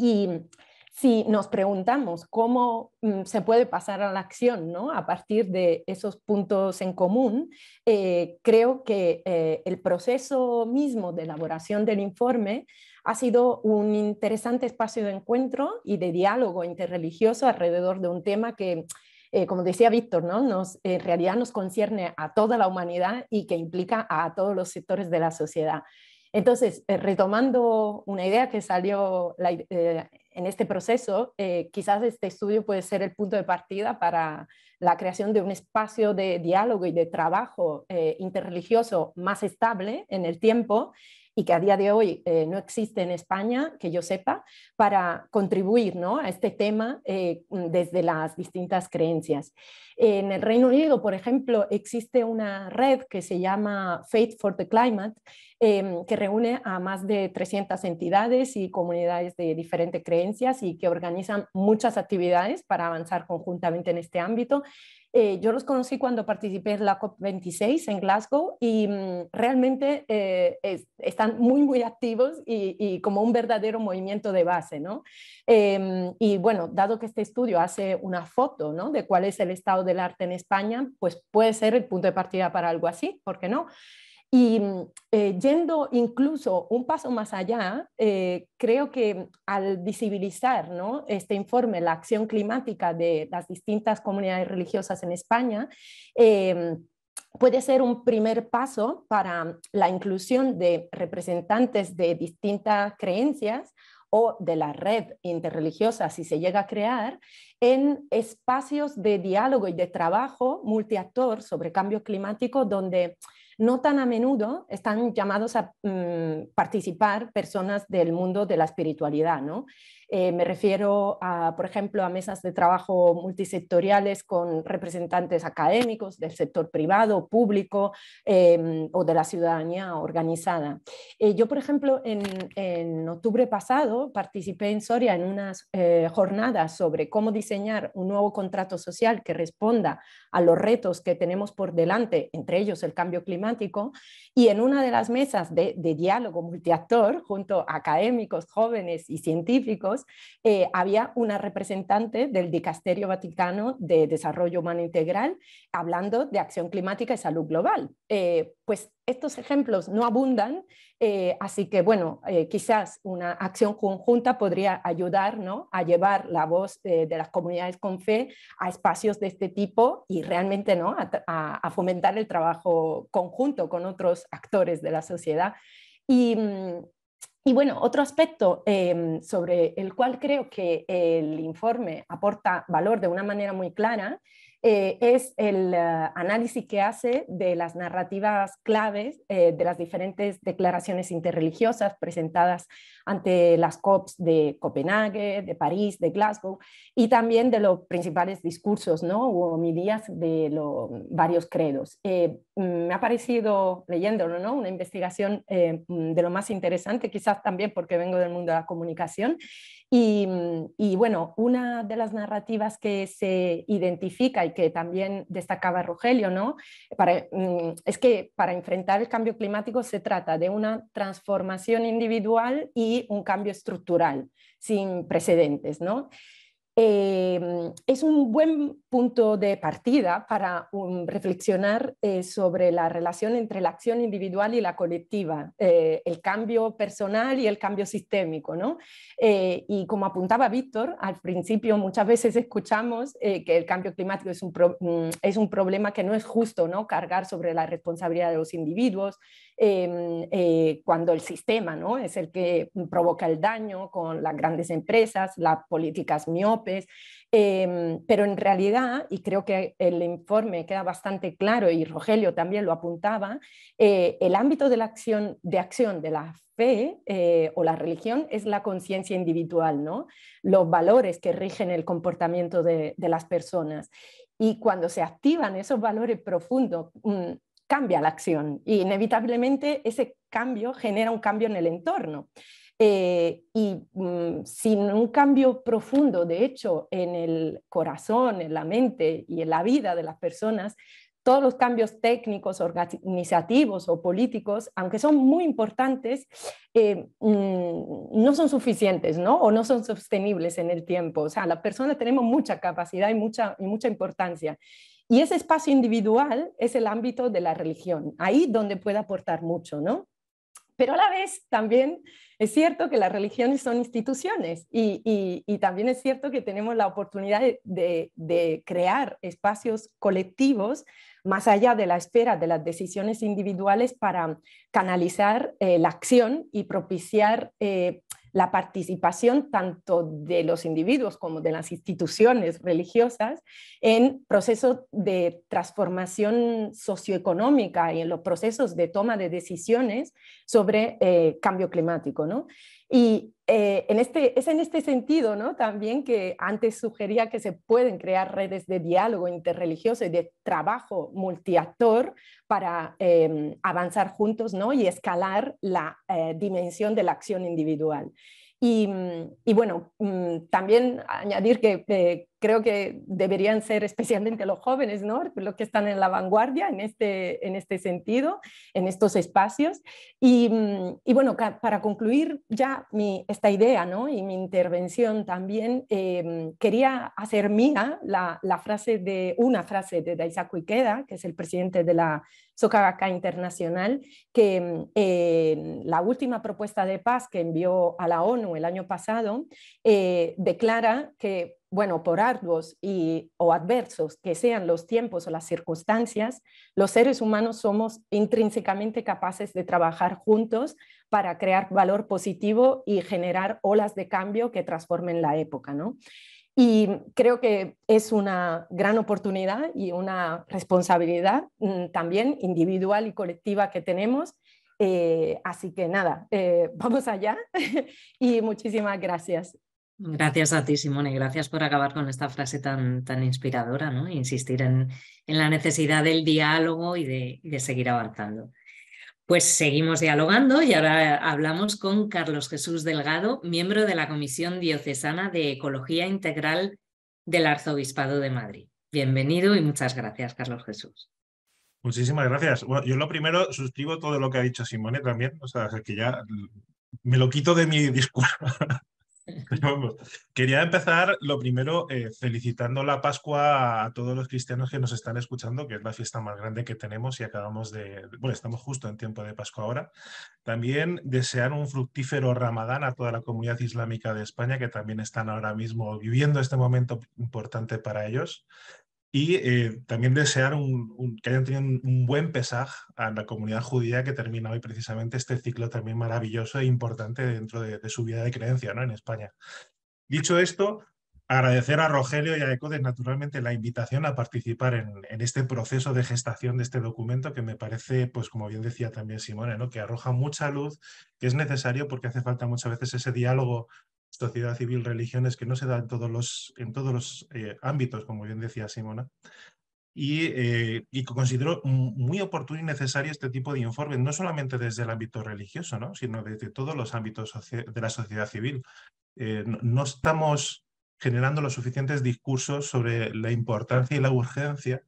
Y si nos preguntamos cómo mm, se puede pasar a la acción ¿no? a partir de esos puntos en común, eh, creo que eh, el proceso mismo de elaboración del informe ha sido un interesante espacio de encuentro y de diálogo interreligioso alrededor de un tema que eh, como decía Víctor, ¿no? en realidad nos concierne a toda la humanidad y que implica a todos los sectores de la sociedad. Entonces, eh, retomando una idea que salió eh, en este proceso, eh, quizás este estudio puede ser el punto de partida para la creación de un espacio de diálogo y de trabajo interreligioso más estable en el tiempo y que a día de hoy no existe en España, que yo sepa, para contribuir ¿no? a este tema desde las distintas creencias. En el Reino Unido, por ejemplo, existe una red que se llama Faith for the Climate, Em, que reúne a más de 300 entidades y comunidades de diferentes creencias y que organizan muchas actividades para avanzar conjuntamente en este ámbito. Eh, yo los conocí cuando participé en la COP26 en Glasgow y mm, realmente eh, están muy, muy activos y, como un verdadero movimiento de base, ¿no? Em, y bueno, dado que este estudio hace una foto, ¿no? De cuál es el estado del arte en España, pues puede ser el punto de partida para algo así, ¿por qué no? Y eh, yendo incluso un paso más allá, eh, creo que al visibilizar ¿no? este informe, la acción climática de las distintas comunidades religiosas en España, eh, puede ser un primer paso para la inclusión de representantes de distintas creencias o de la red interreligiosa, si se llega a crear, en espacios de diálogo y de trabajo multiactor sobre cambio climático donde no tan a menudo están llamados a mm, participar personas del mundo de la espiritualidad. Eh, me refiero, por ejemplo, a mesas de trabajo multisectoriales con representantes académicos del sector privado, público em, o de la ciudadanía organizada. Eh, yo, por ejemplo, en, en, octubre pasado participé en Soria en unas eh, jornadas sobre cómo diseñar un nuevo contrato social que responda a los retos que tenemos por delante, entre ellos el cambio climático. Y en una de las mesas de, diálogo multiactor, junto a académicos, jóvenes y científicos, eh, había una representante del Dicasterio Vaticano de Desarrollo Humano Integral hablando de acción climática y salud global. Eh, pues estos ejemplos no abundan, eh, así que bueno, eh, quizás una acción conjunta podría ayudar a llevar la voz eh, de las comunidades con fe a espacios de este tipo y realmente ¿no? a, fomentar el trabajo conjunto con otros actores de la sociedad. Y, mm, bueno, otro aspecto em, sobre el cual creo que el informe aporta valor de una manera muy clara eh, es el eh, análisis que hace de las narrativas claves eh, de las diferentes declaraciones interreligiosas presentadas ante las COPs de Copenhague, de París, de Glasgow y también de los principales discursos ¿no? o homilías de los varios credos. Eh, mm, me ha parecido, leyéndolo, ¿no? una investigación eh, mm, de lo más interesante, quizás también porque vengo del mundo de la comunicación. Y, mm, y bueno, una de las narrativas que se identifica y que también destacaba Rogelio, ¿no? Para, es que para enfrentar el cambio climático se trata de una transformación individual y un cambio estructural sin precedentes, ¿no? Eh, es un buen punto de partida para um, reflexionar eh, sobre la relación entre la acción individual y la colectiva, eh, el cambio personal y el cambio sistémico. ¿no? y como apuntaba Víctor, al principio muchas veces escuchamos que el cambio climático es un, mm, es un problema que no es justo ¿no? cargar sobre la responsabilidad de los individuos, Em, eh, cuando el sistema ¿no? es el que provoca el daño con las grandes empresas, las políticas miopes, em, pero en realidad, y creo que el informe queda bastante claro y Rogelio también lo apuntaba, eh, el ámbito de la acción de, acción de la fe eh, o la religión es la conciencia individual, ¿no? los valores que rigen el comportamiento de, de las personas. Y cuando se activan esos valores profundos mm, cambia la acción y inevitablemente ese cambio genera un cambio en el entorno. Eh, y mm, sin un cambio profundo, de hecho, en el corazón, en la mente y en la vida de las personas, todos los cambios técnicos, organizativos o políticos, aunque son muy importantes, eh, mm, no son suficientes, ¿no? O no son sostenibles en el tiempo. O sea, las personas tenemos mucha capacidad y mucha, y mucha importancia. Y ese espacio individual es el ámbito de la religión, ahí donde puede aportar mucho, ¿no? Pero a la vez también es cierto que las religiones son instituciones y, también es cierto que tenemos la oportunidad de, crear espacios colectivos más allá de la esfera de las decisiones individuales para canalizar eh, la acción y propiciar eh, la participación tanto de los individuos como de las instituciones religiosas en procesos de transformación socioeconómica y en los procesos de toma de decisiones sobre eh, cambio climático. ¿no? Y eh, en este, es en este sentido ¿no? también que antes sugería que se pueden crear redes de diálogo interreligioso y de trabajo multiactor para em, avanzar juntos ¿no? y escalar la eh, dimensión de la acción individual. Y, mm, y, bueno, mm, también añadir que eh, creo que deberían ser especialmente los jóvenes, ¿no? Los que están en la vanguardia en este, en este sentido, en estos espacios. Y, mm, bueno, para concluir ya esta idea, ¿no? Y mi intervención también, em, quería hacer mía la, frase de, una frase de Daisaku Ikeda, que es el presidente de la Gakkai Internacional, que em, la última propuesta de paz que envió a la ONU el año pasado eh, declara que bueno, por arduos y, o adversos que sean los tiempos o las circunstancias, los seres humanos somos intrínsecamente capaces de trabajar juntos para crear valor positivo y generar olas de cambio que transformen la época, ¿no? Y creo que es una gran oportunidad y una responsabilidad mm, también individual y colectiva que tenemos. Eh, así que nada, eh, [LAUGHS] vamos allá [LAUGHS] y muchísimas gracias. Gracias a ti, Simone. gracias por acabar con esta frase tan, tan inspiradora, ¿no? Insistir en, la necesidad del diálogo y de, seguir avanzando. Pues seguimos dialogando y ahora hablamos con Carlos Jesús Delgado, miembro de la Comisión Diocesana de Ecología Integral del Arzobispado de Madrid. Bienvenido y muchas gracias, Carlos Jesús. Muchísimas gracias. yo lo primero suscribo todo lo que ha dicho Simone también, o sea, que ya me lo quito de mi discurso. [LAUGHS] [LAUGHS] Quería empezar, lo primero, eh, felicitando la Pascua a todos los cristianos que nos están escuchando, que es la fiesta más grande que tenemos y acabamos de, bueno, estamos justo en tiempo de Pascua ahora. También desear un fructífero ramadán a toda la comunidad islámica de España, que también están ahora mismo viviendo este momento importante para ellos y eh, también desear un, que hayan tenido un buen pesaje a la comunidad judía que termina hoy precisamente este ciclo también maravilloso e importante dentro de, su vida de creencia ¿no? en España. Dicho esto, agradecer a Rogelio y a Ecodes naturalmente la invitación a participar en, este proceso de gestación de este documento que me parece, pues como bien decía también Simone, ¿no? que arroja mucha luz, que es necesario porque hace falta muchas veces ese diálogo sociedad civil, religiones, que no se da en todos los, en todos eh, ámbitos, como bien decía Simona. Y, eh, considero muy oportuno y necesario este tipo de informes, no solamente desde el ámbito religioso, sino desde todos los ámbitos de la sociedad civil. Eh, no, estamos generando los suficientes discursos sobre la importancia y la urgencia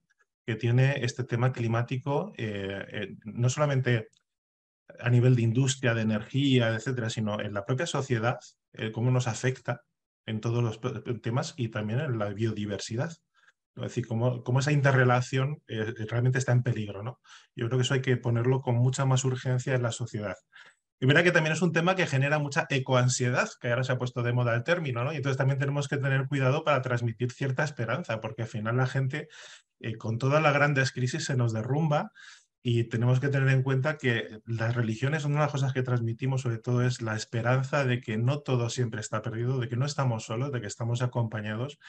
que tiene este tema climático, no solamente a nivel de industria, de energía, etcétera, sino en la propia sociedad, eh, cómo nos afecta en todos los temas y también en la biodiversidad. Es decir, cómo, cómo esa interrelación eh, realmente está en peligro. ¿no? Yo creo que eso hay que ponerlo con mucha más urgencia en la sociedad. Y verá que también es un tema que genera mucha ecoansiedad, que ahora se ha puesto de moda el término, ¿no? Y entonces también tenemos que tener cuidado para transmitir cierta esperanza, porque al final la gente, eh, con todas las grandes crisis, se nos derrumba y tenemos que tener en cuenta que las religiones, una de las cosas que transmitimos sobre todo es la esperanza de que no todo siempre está perdido, de que no estamos solos, de que estamos acompañados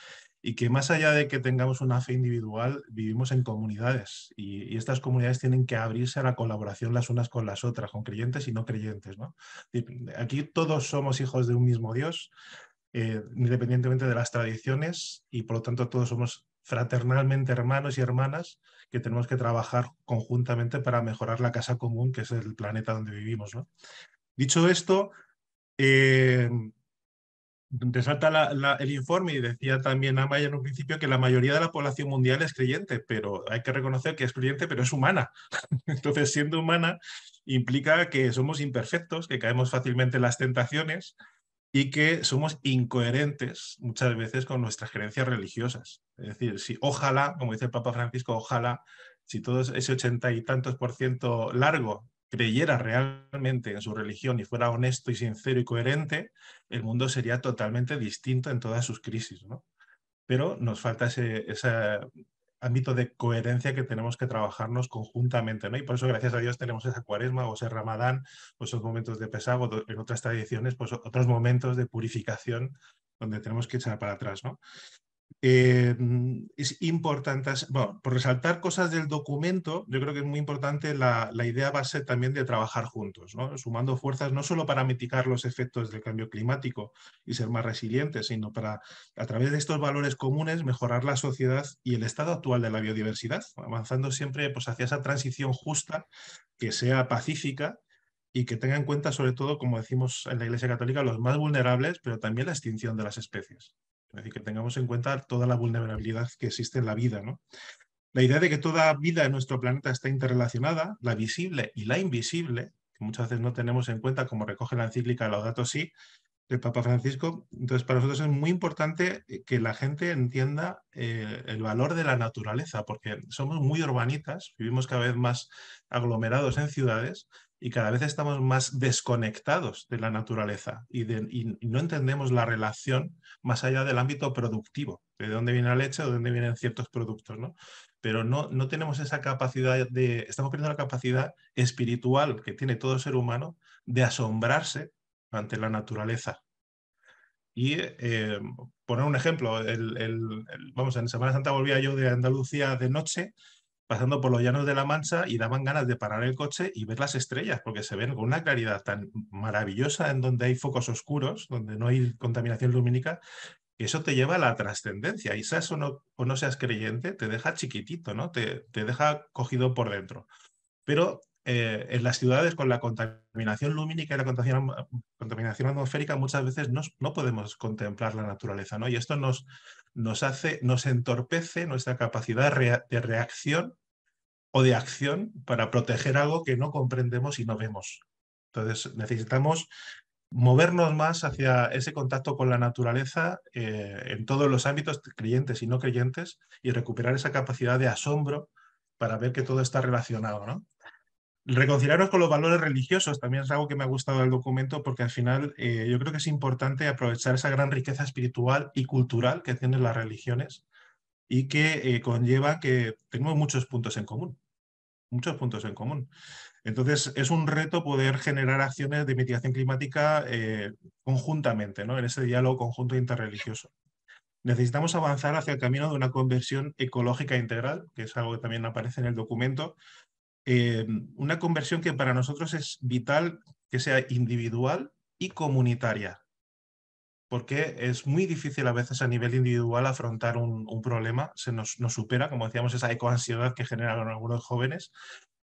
y que más allá de que tengamos una fe individual, vivimos en comunidades y, estas comunidades tienen que abrirse a la colaboración las unas con las otras, con creyentes y no creyentes. Aquí todos somos hijos de un mismo Dios, eh, independientemente de las tradiciones y por lo tanto todos somos fraternalmente hermanos y hermanas que tenemos que trabajar conjuntamente para mejorar la casa común, que es el planeta donde vivimos. Dicho esto, resalta eh, el informe y decía también Amaya en un principio que la mayoría de la población mundial es creyente, pero hay que reconocer que es creyente, pero es humana. [LAUGHS] Entonces, siendo humana implica que somos imperfectos, que caemos fácilmente en las tentaciones y que somos incoherentes muchas veces con nuestras creencias religiosas. Es decir, si ojalá, como dice el Papa Francisco, ojalá, si todo ese ochenta y tantos por ciento largo creyera realmente en su religión y fuera honesto y sincero y coherente, el mundo sería totalmente distinto en todas sus crisis, ¿no? Pero nos falta ese, ámbito de coherencia que tenemos que trabajarnos conjuntamente, ¿no? Y por eso, gracias a Dios, tenemos esa cuaresma o ese ramadán, o esos pues momentos de pesado en otras tradiciones, pues otros momentos de purificación donde tenemos que echar para atrás, ¿no? Eh, mm, es importante, bueno, por resaltar cosas del documento, yo creo que es muy importante la, idea base también de trabajar juntos, sumando fuerzas no solo para mitigar los efectos del cambio climático y ser más resilientes, sino para, a través de estos valores comunes, mejorar la sociedad y el estado actual de la biodiversidad, avanzando siempre pues, hacia esa transición justa que sea pacífica y que tenga en cuenta, sobre todo, como decimos en la Iglesia Católica, los más vulnerables, pero también la extinción de las especies. Es decir, que tengamos en cuenta toda la vulnerabilidad que existe en la vida. ¿no? La idea de que toda vida en nuestro planeta está interrelacionada, la visible y la invisible, que muchas veces no tenemos en cuenta, como recoge la encíclica Laudato Sí, del Papa Francisco. Entonces, para nosotros es muy importante eh, que la gente entienda eh, el valor de la naturaleza, porque somos muy urbanitas, vivimos cada vez más aglomerados en ciudades, y cada vez estamos más desconectados de la naturaleza y, no entendemos la relación más allá del ámbito productivo, de dónde viene la leche o de dónde vienen ciertos productos, ¿no? Pero no, no tenemos esa capacidad de, estamos perdiendo la capacidad espiritual que tiene todo ser humano de asombrarse ante la naturaleza. Y eh, poner un ejemplo, el, vamos, en Semana Santa volvía yo de Andalucía de noche pasando por los llanos de la Mancha y daban ganas de parar el coche y ver las estrellas, porque se ven con una claridad tan maravillosa en donde hay focos oscuros, donde no hay contaminación lumínica, que eso te lleva a la trascendencia. Y seas o no, seas creyente, te deja chiquitito, ¿no? Te, deja cogido por dentro. Pero eh, en las ciudades con la contaminación lumínica y la contaminación, atmosférica muchas veces no, podemos contemplar la naturaleza, ¿no? Y esto nos, nos hace, nos entorpece nuestra capacidad de reacción o de acción para proteger algo que no comprendemos y no vemos. Entonces necesitamos movernos más hacia ese contacto con la naturaleza eh, en todos los ámbitos, creyentes y no creyentes, y recuperar esa capacidad de asombro para ver que todo está relacionado. ¿no? Reconciliarnos con los valores religiosos también es algo que me ha gustado del documento porque al final eh, yo creo que es importante aprovechar esa gran riqueza espiritual y cultural que tienen las religiones y que eh, conlleva que tenemos muchos puntos en común muchos puntos en común. Entonces, es un reto poder generar acciones de mitigación climática eh, conjuntamente, ¿no? en ese diálogo conjunto interreligioso. Necesitamos avanzar hacia el camino de una conversión ecológica integral, que es algo que también aparece en el documento. Eh, una conversión que para nosotros es vital que sea individual y comunitaria, porque es muy difícil a veces a nivel individual afrontar un, problema, se nos, supera, como decíamos, esa ecoansiedad que generan algunos jóvenes,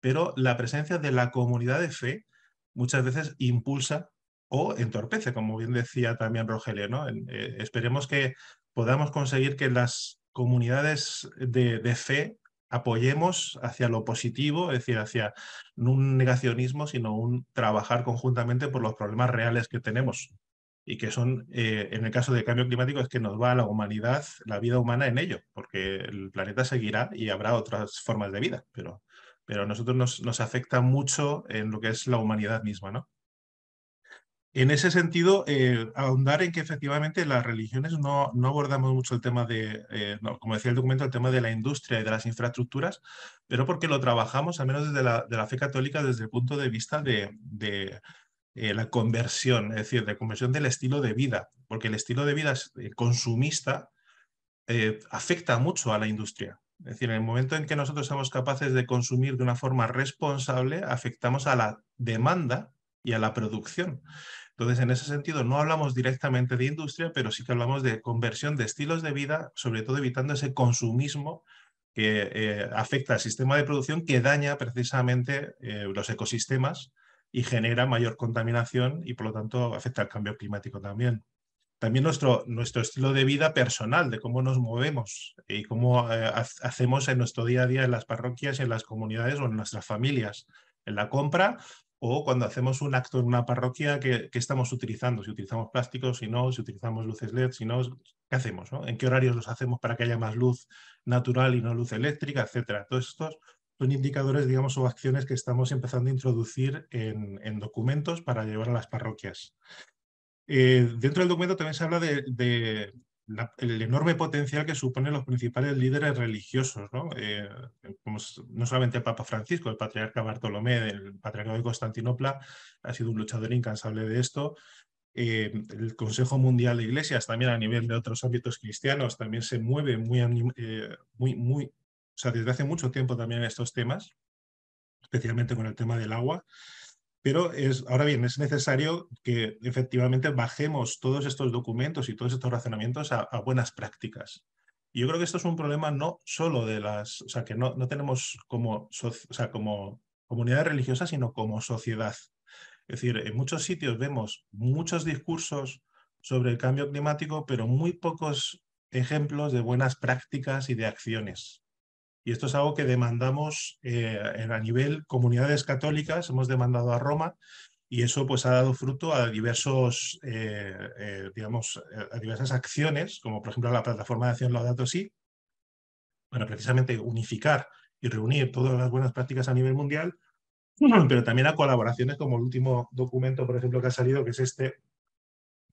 pero la presencia de la comunidad de fe muchas veces impulsa o entorpece, como bien decía también Rogelio. ¿no? Eh, esperemos que podamos conseguir que las comunidades de, de fe apoyemos hacia lo positivo, es decir, hacia no un negacionismo, sino un trabajar conjuntamente por los problemas reales que tenemos y que son, eh, en el caso del cambio climático, es que nos va a la humanidad, la vida humana en ello, porque el planeta seguirá y habrá otras formas de vida, pero, pero a nosotros nos, afecta mucho en lo que es la humanidad misma, ¿no? En ese sentido, eh, ahondar en que efectivamente las religiones no, no abordamos mucho el tema de, eh, como decía el documento, el tema de la industria y de las infraestructuras, pero porque lo trabajamos, al menos desde la, de la fe católica, desde el punto de vista de eh, la conversión, es decir, la conversión del estilo de vida, porque el estilo de vida eh, consumista eh, afecta mucho a la industria. Es decir, en el momento en que nosotros somos capaces de consumir de una forma responsable, afectamos a la demanda y a la producción. Entonces, en ese sentido, no hablamos directamente de industria, pero sí que hablamos de conversión de estilos de vida, sobre todo evitando ese consumismo que afecta al sistema de producción, que daña precisamente los ecosistemas y genera mayor contaminación y por lo tanto afecta al cambio climático también. También nuestro, nuestro estilo de vida personal, de cómo nos movemos y cómo eh, hacemos en nuestro día a día en las parroquias, en las comunidades o en nuestras familias, en la compra o cuando hacemos un acto en una parroquia que, estamos utilizando, si utilizamos plásticos, si no, si utilizamos luces LED, si no, ¿qué hacemos? ¿En qué horarios los hacemos para que haya más luz natural y no luz eléctrica, etcétera? Todos estos indicadores, digamos, o acciones que estamos empezando a introducir en, documentos para llevar a las parroquias. Eh, dentro del documento también se habla de, el enorme potencial que suponen los principales líderes religiosos, ¿no? Eh, ¿no? solamente el Papa Francisco, el Patriarca Bartolomé, el Patriarca de Constantinopla, ha sido un luchador incansable de esto. Eh, el Consejo Mundial de Iglesias, también a nivel de otros ámbitos cristianos, también se mueve muy, muy, muy o sea, desde hace mucho tiempo también estos temas, especialmente con el tema del agua. Pero es, ahora bien, es necesario que efectivamente bajemos todos estos documentos y todos estos razonamientos a, buenas prácticas. Y yo creo que esto es un problema no solo de las, o sea, que no, tenemos como, como comunidad religiosa, sino como sociedad. Es decir, en muchos sitios vemos muchos discursos sobre el cambio climático, pero muy pocos ejemplos de buenas prácticas y de acciones. Y esto es algo que demandamos eh, a nivel comunidades católicas, hemos demandado a Roma y eso pues ha dado fruto a diversos, eh, eh, digamos, a diversas acciones, como por ejemplo la plataforma de acción Laudato Si, bueno precisamente unificar y reunir todas las buenas prácticas a nivel mundial, pero también a colaboraciones como el último documento, por ejemplo, que ha salido, que es este,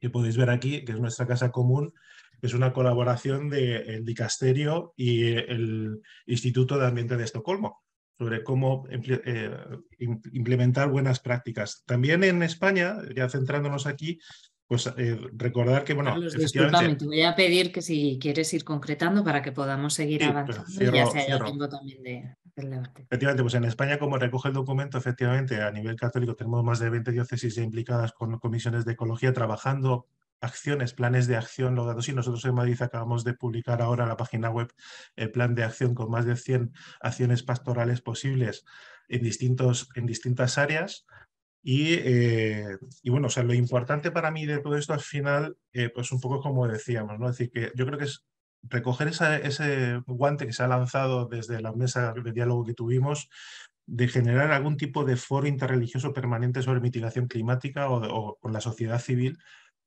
que podéis ver aquí, que es nuestra casa común, es una colaboración del eh, Dicasterio y eh, el Instituto de Ambiente de Estocolmo sobre cómo eh, implementar buenas prácticas. También en España, ya centrándonos aquí, pues recordar que, bueno, Carlos, te voy a pedir que si quieres ir concretando para que podamos seguir avanzando, ya también de, Efectivamente, pues en España, como recoge el documento, efectivamente, a nivel católico tenemos más de 20 diócesis implicadas con comisiones de ecología trabajando acciones, planes de acción, los datos. Y nosotros en Madrid acabamos de publicar ahora la página web el plan de acción con más de 100 acciones pastorales posibles en, distintos, en distintas áreas. Eh, y, bueno, o sea, lo importante para mí de todo esto al final, eh, pues un poco como decíamos, ¿no? Es decir, que yo creo que es recoger ese guante que se ha lanzado desde la mesa de diálogo que tuvimos, de generar algún tipo de foro interreligioso permanente sobre mitigación climática o con la sociedad civil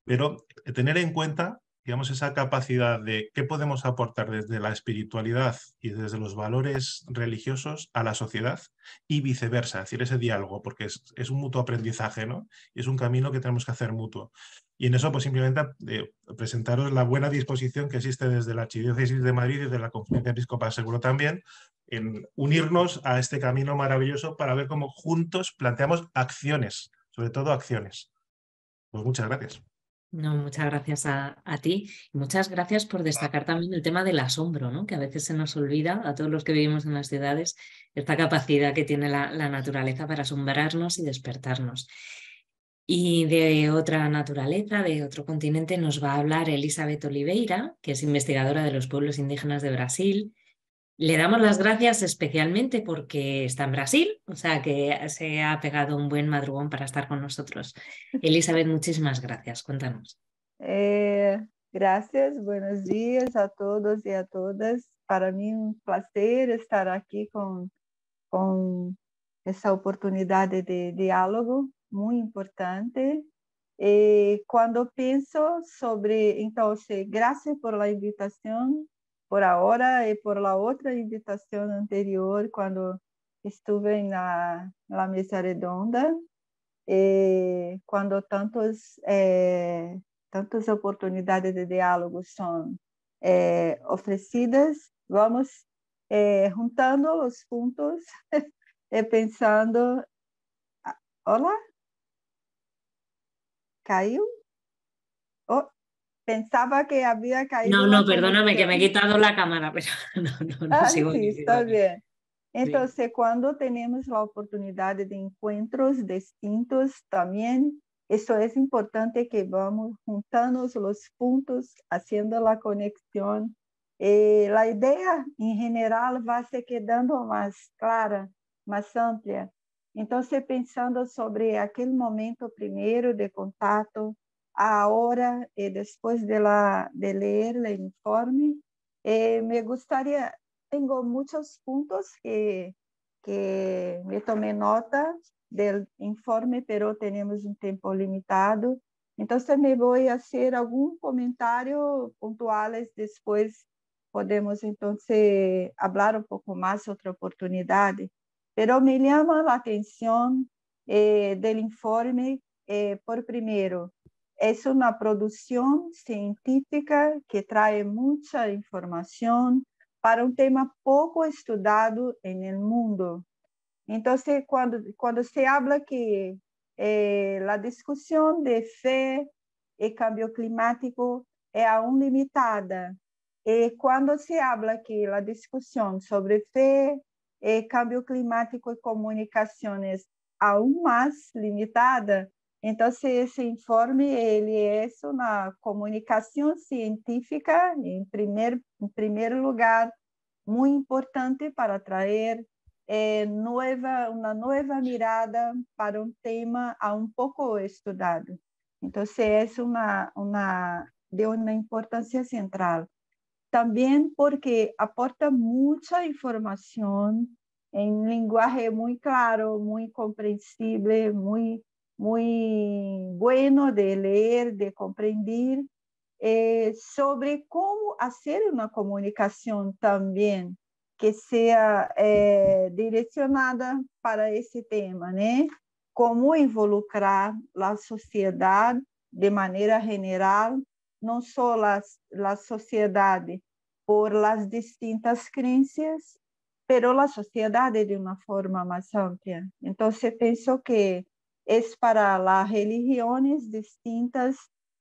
pero tener en cuenta, digamos, esa capacidad de qué podemos aportar desde la espiritualidad y desde los valores religiosos a la sociedad y viceversa, es decir, ese diálogo, porque es, un mutuo aprendizaje, ¿no? Y es un camino que tenemos que hacer mutuo. Y en eso, pues simplemente eh, presentaros la buena disposición que existe desde la Archidiócesis de Madrid y desde la Conferencia Episcopal Seguro también, en unirnos a este camino maravilloso para ver cómo juntos planteamos acciones, sobre todo acciones. Pues muchas gracias. No, muchas gracias a, ti. Muchas gracias por ah. destacar también el tema del asombro, ¿no? que a veces se nos olvida a todos los que vivimos en las ciudades esta capacidad que tiene la, la naturaleza para asombrarnos y despertarnos. Y de otra naturaleza, de otro continente, nos va a hablar Elizabeth Oliveira, que es investigadora de los pueblos indígenas de Brasil, le damos las gracias especialmente porque está en Brasil, o sea que se ha pegado un buen madrugón para estar con nosotros. Elizabeth, muchísimas gracias. Cuéntanos. Eh, gracias, buenos días a todos y a todas. Para mí un placer estar aquí con, con esa oportunidad de diálogo muy importante eh, Cuando pienso sobre, Entonces, gracias por la invitación. por agora e por la outra invitação anterior quando estive na la, mesa redonda, e eh, quando tantos, eh, tantas oportunidades de diálogo são eh, vamos eh, juntando os pontos [LAUGHS] e eh, pensando, ah, olá caiu? pensaba que había caído. No, no, perdóname que... me he quitado la cámara, pero [LAUGHS] no, no, no ah, Sí, está bien. Entonces, cuando tenemos la oportunidad de encuentros distintos también, eso es importante que vamos juntando los puntos, haciendo la conexión. Eh, la idea en general va se quedando más clara, más amplia. Entonces, pensando sobre aquel momento primero de contacto, agora e depois de, de leer o informe, eh, me gostaria, tenho muitos pontos que, que me tomei nota do informe, pero temos um tempo limitado. então me vou fazer algum comentário pontual, depois después. Podemos então, falar um pouco mais outra oportunidade, Pero me llama a atenção eh, informe eh, por primeiro es una producción científica que trae mucha información para un tema poco estudiado en el mundo. Entonces, cuando, cuando se habla que eh, la discusión de fe y cambio climático es aún limitada, y eh, cuando se habla que la discusión sobre fe, y eh, cambio climático y comunicación es aún más limitada, então, esse informe ele é na comunicação científica, em primeiro, em primeiro lugar, muito importante para trazer é, nova, uma nova mirada para um tema há um pouco estudado. Então, é uma, uma, de uma importância central. Também porque aporta muita informação em linguagem muito claro, muito compreensível, muito muy bueno de leer, de comprender eh, sobre cómo hacer una comunicación también que sea eh, direccionada para esse tema, né? Como involucrar a sociedade de maneira geral, não só a sociedade por as distintas crenças, pero a sociedade de uma forma mais ampla. Então, se pensou que es para las religiones distintas,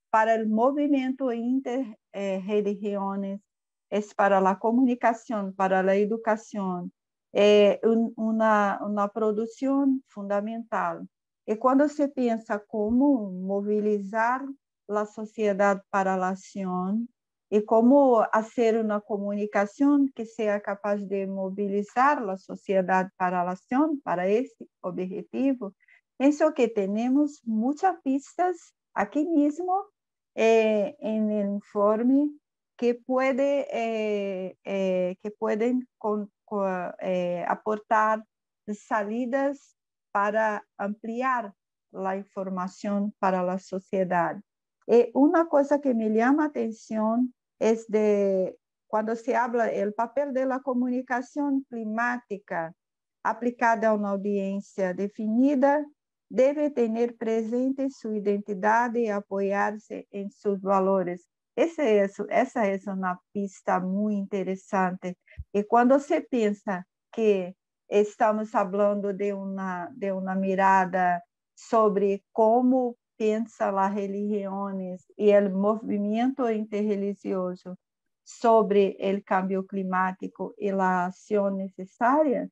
para el movimiento interreligiones, eh, es para la comunicación, para la educación, é uma, uma produção fundamental. E quando se pensa como mobilizar a sociedade para a ação e como fazer uma comunicação que seja capaz de mobilizar a sociedade para a ação, para esse objetivo, Pienso que tenemos muchas pistas aquí mismo eh, en el informe que, puede, eh, eh, que pueden aportar salidas para ampliar la información para la sociedad. una cosa que me llama atención es de cuando se habla el papel de la comunicación climática aplicada a una audiencia definida Deve ter presente sua identidade e apoiar-se em seus valores. Essa é, essa é uma pista muito interessante. E quando se pensa que estamos falando de uma de uma mirada sobre como pensa as religiões e o movimento interreligioso sobre o cambio climático e a ação necessária,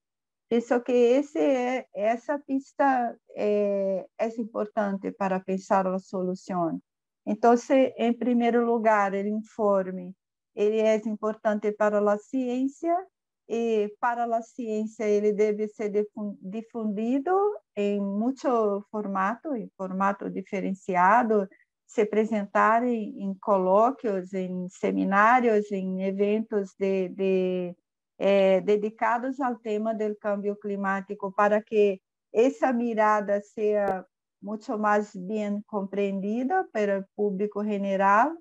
Penso que esse é, essa pista é, é importante para pensar a solução. Então, se, em primeiro lugar, o informe ele é importante para a ciência e para a ciência ele deve ser difundido em muito formato, em formato diferenciado, se apresentar em, em colóquios, em seminários, em eventos de, de eh, dedicados ao tema do cambio climático para que essa mirada seja muito mais bem compreendida pelo público geral. Eh, eh,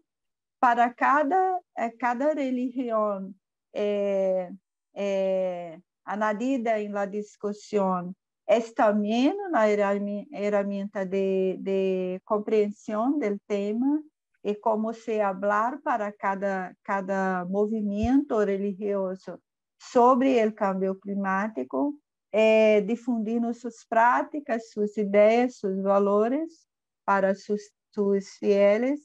eh, para cada, cada religião eh, eh, anadida em la discussão é também uma ferramenta de, de compreensão do tema e como se falar para cada, cada movimento religioso sobre o cambio climático, eh, é, difundindo suas práticas, suas ideias, seus valores para seus, fieles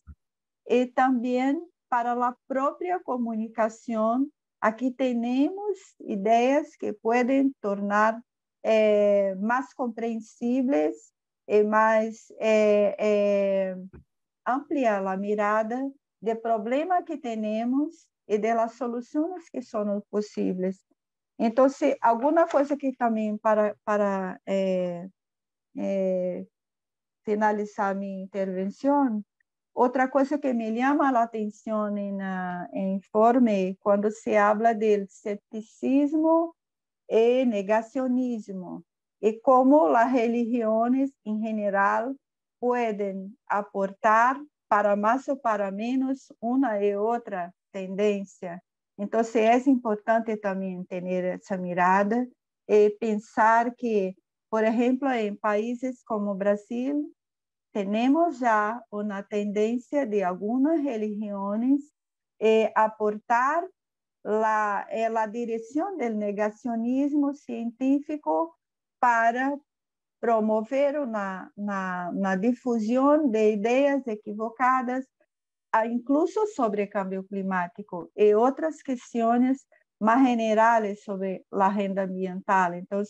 e também para a própria comunicação. Aqui temos ideias que podem tornar eh, mais compreensíveis e mais eh, é, ampliar a mirada de problema que temos e de soluções que são possíveis. Então, alguma coisa que também para, para eh, eh, finalizar minha intervenção, outra coisa que me chama a atenção no informe, quando se habla do ceticismo e negacionismo, e como as religiões, em geral, podem aportar para mais ou para menos uma e outra tendência. Então, é importante também ter essa mirada e pensar que, por exemplo, em países como o Brasil, temos já uma tendência de algumas religiões aportar é, a direção do negacionismo científico para promover na uma difusão de ideias equivocadas incluso sobre cambio climático e outras questões mais generales sobre a agenda ambiental. Então,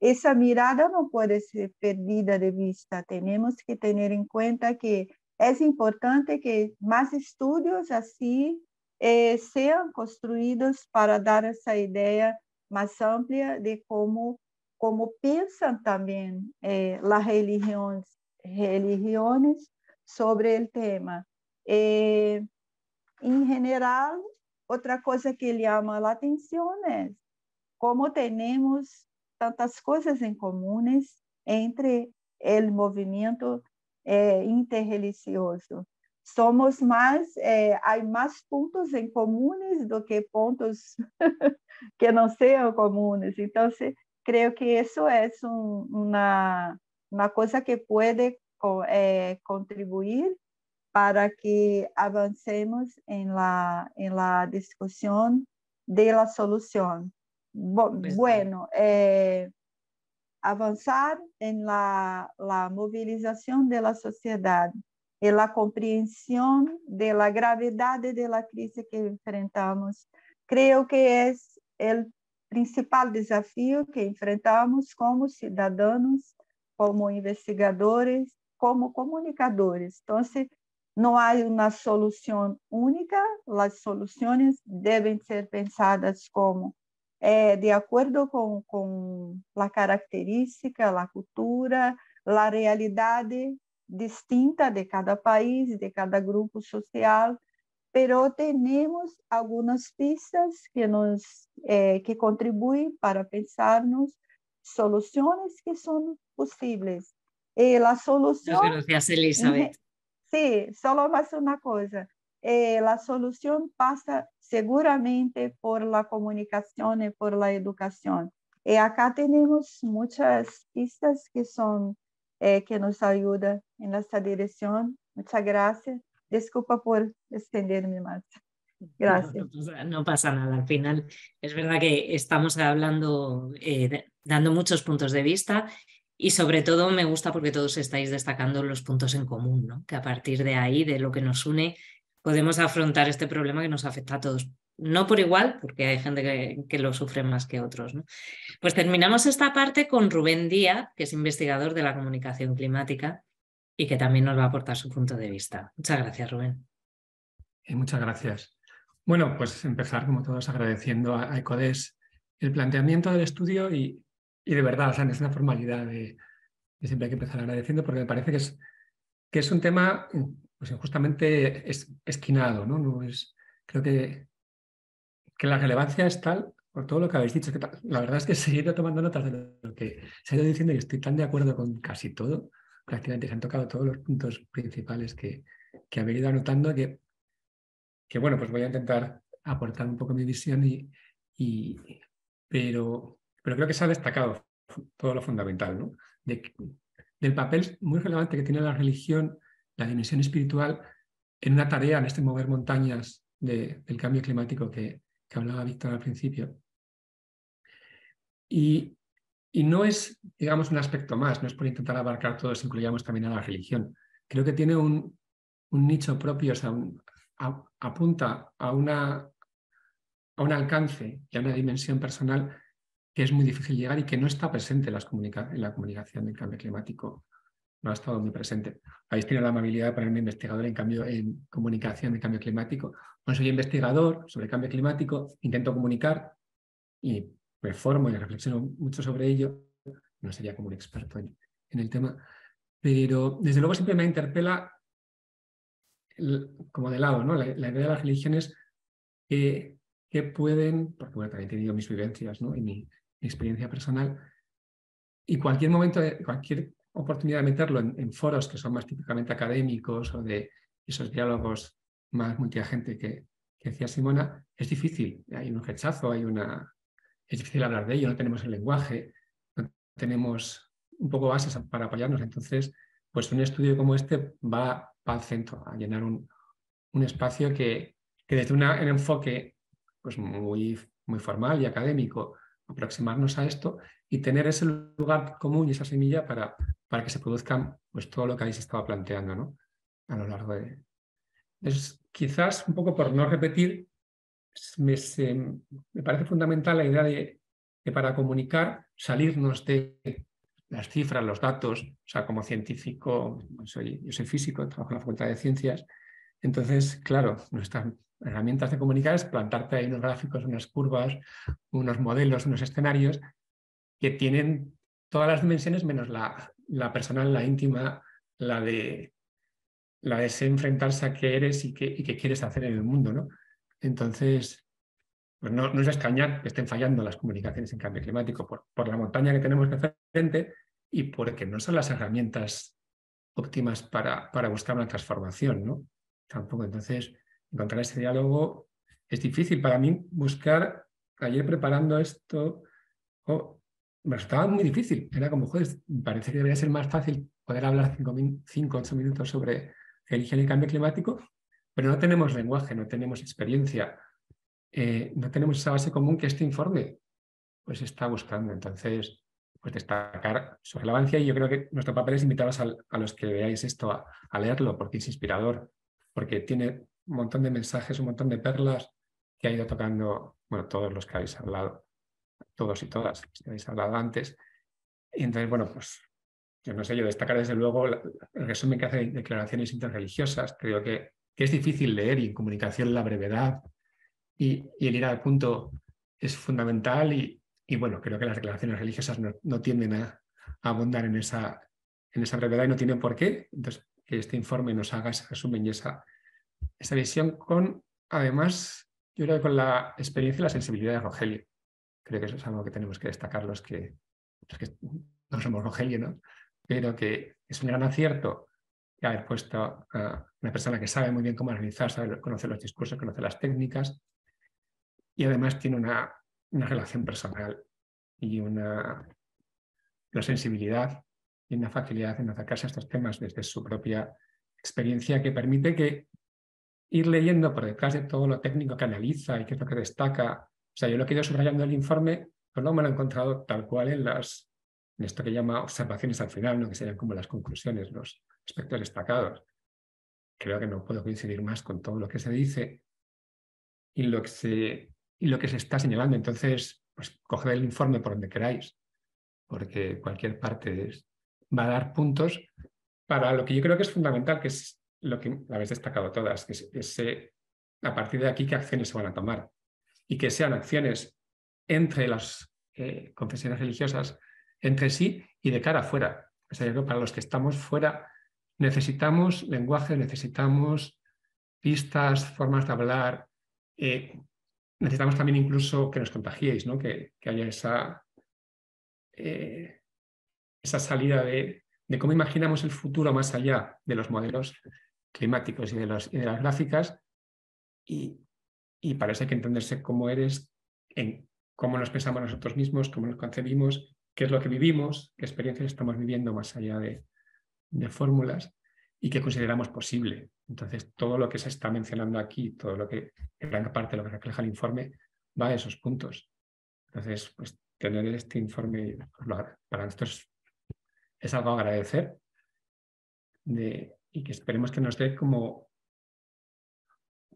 essa mirada não pode ser perdida de vista. temos que ter em conta que é importante que mais estudos assim eh, construídos para dar essa ideia mais ampla de como como pensam também eh, las sobre o tema. E, é, em geral, outra coisa que ele ama a atenção é como temos tantas coisas em comuns entre o movimento eh, interreligioso. Somos mais, eh, há mais pontos em comuns do que pontos [LAUGHS] que não sejam comuns. Então, se, creio que isso é um, uma, uma coisa que pode eh, contribuir para que avancemos en la, en la discusión de la solución. bueno, eh, é, avanzar en la, la movilización de la sociedad y la comprensión de la gravedad de la crisis que enfrentamos, creo que es el principal desafío que enfrentamos como ciudadanos, como investigadores, como comunicadores. Entonces, não há uma solução única, as soluções devem ser pensadas como eh, de acordo com, com a característica, a cultura, a realidade distinta de cada país, de cada grupo social, pero temos algumas pistas que nos eh, que contribuem para pensarmos soluções que são possíveis. E eh, a solução. gracias, Elizabeth. Sí, solo más una cosa. Eh, la solución pasa seguramente por la comunicación y por la educación. Y eh, acá tenemos muchas pistas que, son, eh, que nos ayudan en esta dirección. Muchas gracias. Disculpa por extenderme más. Gracias. No, pasa, nada. Al final es verdad que estamos hablando, dando muchos puntos de vista y sobre todo me gusta porque todos estáis destacando los puntos en común, ¿no? que a partir de ahí, de lo que nos une, podemos afrontar este problema que nos afecta a todos. No por igual, porque hay gente que, lo sufre más que otros. ¿no? Pues terminamos esta parte con Rubén Díaz, que es investigador de la comunicación climática y que también nos va a aportar su punto de vista. Muchas gracias, Rubén. Eh, muchas gracias. Bueno, pues empezar, como todos, agradeciendo a, a ECODES el planteamiento del estudio y y de verdad, sea, es una formalidad de, siempre hay que empezar agradeciendo porque me parece que es, que es un tema pues es, esquinado, ¿no? es, creo que, la relevancia es tal por todo lo que habéis dicho. Que la verdad es que he ido tomando notas de lo que se ha ido diciendo y estoy tan de acuerdo con casi todo. Prácticamente se han tocado todos los puntos principales que, que habéis ido anotando. Que, bueno, pues voy a intentar aportar un poco mi visión, y, y pero, pero creo que se ha destacado todo lo fundamental, ¿no? del papel muy relevante que tiene la religión, la dimensión espiritual, en una tarea, en este mover montañas del cambio climático que, hablaba Víctor al principio. Y, no es, digamos, un aspecto más, no es por intentar abarcar todos, incluyamos también a la religión. Creo que tiene un, nicho propio, o sea, apunta a un alcance y a una dimensión personal que es muy difícil llegar y que no está presente en, la comunicación del cambio climático. No ha estado muy presente. Habéis tenido la amabilidad de ponerme investigador en cambio en comunicación del cambio climático. no soy investigador sobre cambio climático, intento comunicar y me formo y reflexiono mucho sobre ello. No sería como un experto en, el tema, pero desde luego siempre me interpela como de lado, ¿no? La, idea de las religiones eh, que, pueden, porque bueno, también he tenido mis vivencias ¿no? y mi, experiencia personal. Y cualquier momento, cualquier oportunidad de meterlo en, foros que son más típicamente académicos o de esos diálogos más multiagente que, decía Simona, es difícil. Hay un rechazo, hay una... Es difícil hablar de ello, no tenemos el lenguaje, no tenemos un poco bases para apoyarnos. Entonces, pues un estudio como este va, al centro, a llenar un, espacio que, desde un enfoque pues muy, muy formal y académico aproximarnos a esto y tener ese lugar común y esa semilla para, para que se produzca pues, todo lo que ahí se estaba planteando ¿no? a lo largo de... Es, quizás un poco por no repetir, me, parece fundamental la idea de que para comunicar salirnos de las cifras, los datos, o sea, como científico, yo soy físico, trabajo en la Facultad de Ciencias, entonces, claro, nuestras herramientas de comunicar es plantarte ahí unos gráficos, unas curvas, unos modelos, unos escenarios que tienen todas las dimensiones menos la, personal, la íntima, la de, la de enfrentarse a qué eres y qué, quieres hacer en el mundo. ¿no? Entonces, pues no, es escañar que estén fallando las comunicaciones en cambio climático por, la montaña que tenemos que hacer frente y porque no son las herramientas óptimas para, para buscar una transformación. ¿no? Tampoco. Entonces, encontrar ese diálogo es difícil. Para mí, buscar, ayer preparando esto, me resultaba muy difícil. Era como, joder, parece que debería ser más fácil poder hablar 5 o 8 minutos sobre higiene y cambio climático, pero no tenemos lenguaje, no tenemos experiencia, eh, no tenemos esa base común que este informe pues está buscando. Entonces, pues destacar su relevancia y yo creo que nuestro papel es invitaros a, los que veáis esto a leerlo porque es inspirador porque tiene un montón de mensajes, un montón de perlas que ha ido tocando, bueno, todos los que habéis hablado, todos y todas que habéis hablado antes. Y entonces, bueno, pues yo no sé, yo destacar desde luego el resumen que hace declaraciones interreligiosas. Creo que, que es difícil leer y en comunicación la brevedad y, el ir al punto es fundamental y, bueno, creo que las declaraciones religiosas no, tienden a, abundar en esa, en esa brevedad y no tienen por qué. Entonces, que este informe nos haga ese resumen y esa, visión con, además, yo creo que con la experiencia y la sensibilidad de Rogelio. Creo que eso es algo que tenemos que destacar los que, no somos Rogelio, ¿no? Pero que es un gran acierto haber puesto a una persona que sabe muy bien cómo analizar, sabe, conocer los discursos, conoce las técnicas y además tiene una, una relación personal y una, una sensibilidad una facilidad en acercarse a estos temas desde su propia experiencia que permite que ir leyendo por detrás de todo lo técnico que analiza y que es lo que destaca. O sea, yo lo he ido subrayando el informe, pero pues no me lo he encontrado tal cual en las en esto que llama observaciones al final, ¿no? que serían como las conclusiones, los aspectos destacados. Creo que no puedo coincidir más con todo lo que se dice y lo que se, y lo que se está señalando. Entonces, pues coged el informe por donde queráis, porque cualquier parte es, va a dar puntos para lo que yo creo que es fundamental, que es lo que habéis destacado todas, que es, a partir de aquí qué acciones se van a tomar y que sean acciones entre las eh, confesiones religiosas, entre sí y de cara afuera. O sea, para los que estamos fuera necesitamos lenguaje, necesitamos pistas, formas de hablar, eh, necesitamos también incluso que nos contagiéis, ¿no? que, que haya esa... Eh, esa salida de, cómo imaginamos el futuro más allá de los modelos climáticos y de, las gráficas. Y, parece para que entenderse cómo eres, cómo nos pensamos nosotros mismos, cómo nos concebimos, qué es lo que vivimos, qué experiencias estamos viviendo más allá de, fórmulas y qué consideramos posible. Entonces, todo lo que se está mencionando aquí, todo lo que, gran parte de lo que refleja el informe, va a esos puntos. Entonces, pues tener este informe para nosotros es algo a agradecer y que esperemos que nos dé como,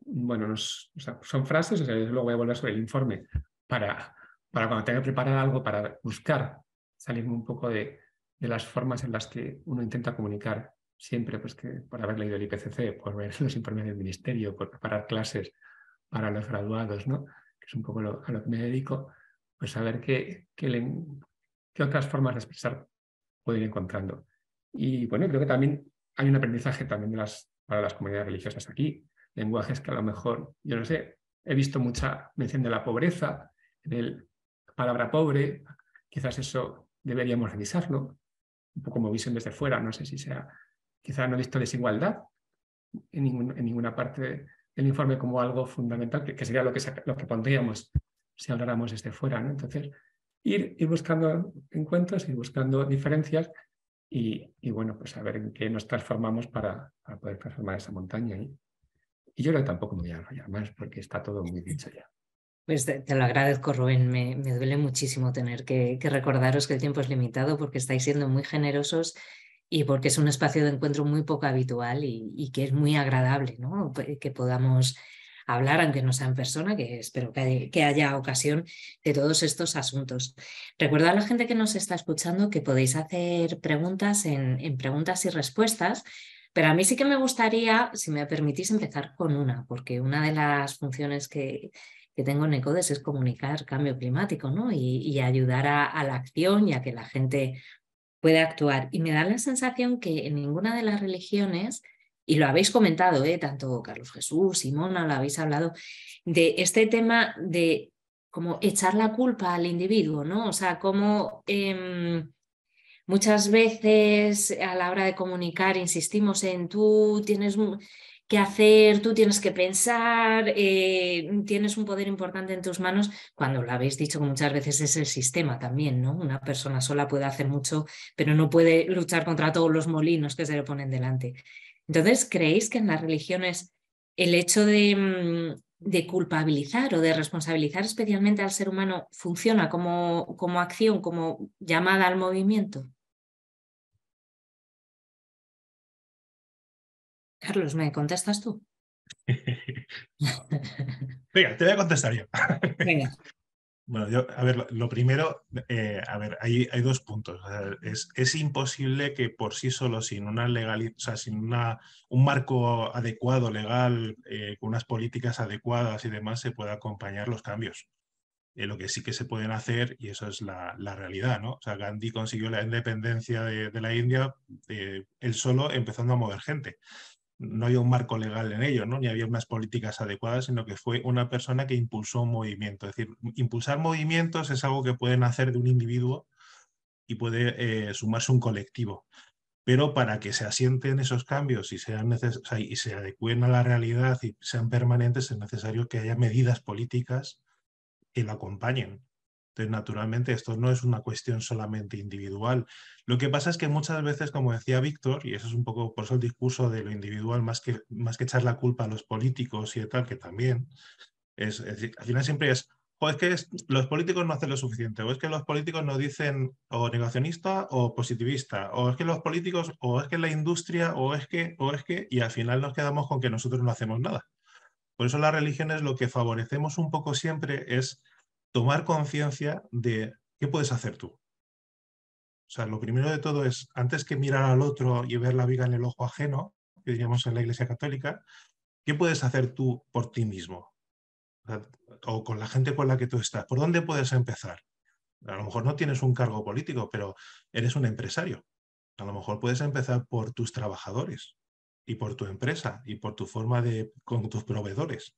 bueno, son frases, luego voy a volver sobre el informe, para, para cuando tenga que preparar algo, para buscar salirme un poco de, las formas en las que uno intenta comunicar siempre, pues que por haber leído el IPCC, por ver los informes del ministerio, por preparar clases para los graduados, ¿no? que es un poco a lo que me dedico, pues saber qué, qué, qué otras formas de expresar ir encontrando. Y bueno, creo que también hay un aprendizaje también de las, para las comunidades religiosas aquí, lenguajes que a lo mejor, yo no sé, he visto mucha mención de la pobreza, en el palabra pobre, quizás eso deberíamos revisarlo, un poco como visión desde fuera, no sé si sea, quizás no he visto desigualdad en, ninguna parte del informe como algo fundamental, que, sería lo que, lo que pondríamos si habláramos desde fuera, ¿no? Entonces, ir, buscando encuentros y buscando diferencias y, bueno, pues a ver en qué nos transformamos para, para poder transformar esa montaña. Y, y, yo creo tampoco me voy a enrollar más porque está todo muy dicho ya. Pues te, lo agradezco, Rubén. Me, duele muchísimo tener que, recordaros que el tiempo es limitado porque estáis siendo muy generosos y porque es un espacio de encuentro muy poco habitual y, y que es muy agradable, ¿no? Pues que podamos hablar, aunque no sea en persona, que espero que haya, ocasión de todos estos asuntos. Recuerdo a la gente que nos está escuchando que podéis hacer preguntas en, preguntas y respuestas. Pero a mí sí que me gustaría, si me permitís, empezar con una, porque una de las funciones que, que tengo en ECODES es comunicar cambio climático ¿no? y, ayudar a, a, la acción y a que la gente pueda actuar. Y me da la sensación que en ninguna de las religiones y lo habéis comentado, ¿eh? tanto Carlos Jesús, Simona, lo habéis hablado, de este tema de como echar la culpa al individuo, ¿no? O sea, cómo em, muchas veces a la hora de comunicar insistimos en tú tienes que hacer, tú tienes que pensar, eh, tienes un poder importante en tus manos, cuando lo habéis dicho que muchas veces es el sistema también, ¿no? Una persona sola puede hacer mucho, pero no puede luchar contra todos los molinos que se le ponen delante. Entonces, ¿creéis que en las religiones el hecho mm, de, culpabilizar o de responsabilizar especialmente al ser humano funciona como, como acción, como llamada al movimiento? Carlos, ¿me contestas tú? [LAUGHS] [LAUGHS] Venga, te voy a contestar yo. Bueno, yo, a ver, lo primero, eh, a ver, hay, dos puntos. es, imposible que por sí solo, sin una legal, sin una, un marco adecuado legal, eh, con unas políticas adecuadas y demás, se pueda acompañar los cambios. Eh, lo que sí que se pueden hacer, y eso es la, realidad, ¿no? O sea, Gandhi consiguió la independencia de, de la India él solo empezando a mover gente no había un marco legal en ello, ¿no? ni había unas políticas adecuadas, sino que fue una persona que impulsó un movimiento. Es decir, impulsar movimientos es algo que pueden hacer de un individuo y puede eh, sumarse un colectivo. Pero para que se asienten esos cambios y, sean y se adecuen a la realidad y sean permanentes, es necesario que haya medidas políticas que lo acompañen. Entonces, naturalmente, esto no es una cuestión solamente individual. Lo que pasa es que muchas veces, como decía Víctor, y eso es un poco por eso el discurso de lo individual, más que, más que echar la culpa a los políticos y tal, que también, es, al final siempre es, o es que los políticos no hacen lo suficiente, o es que los políticos no dicen o negacionista o positivista, o es que los políticos, o es que la industria, o es que, o es que, y al final nos quedamos con que nosotros no hacemos nada. Por eso las religiones lo que favorecemos un poco siempre es tomar conciencia de qué puedes hacer tú. O sea, lo primero de todo es, antes que mirar al otro y ver la viga en el ojo ajeno, que diríamos en la Iglesia Católica, ¿qué puedes hacer tú por ti mismo? O con la gente con la que tú estás. ¿Por dónde puedes empezar? A lo mejor no tienes un cargo político, pero eres un empresario. A lo mejor puedes empezar por tus trabajadores y por tu empresa y por tu forma de con tus proveedores.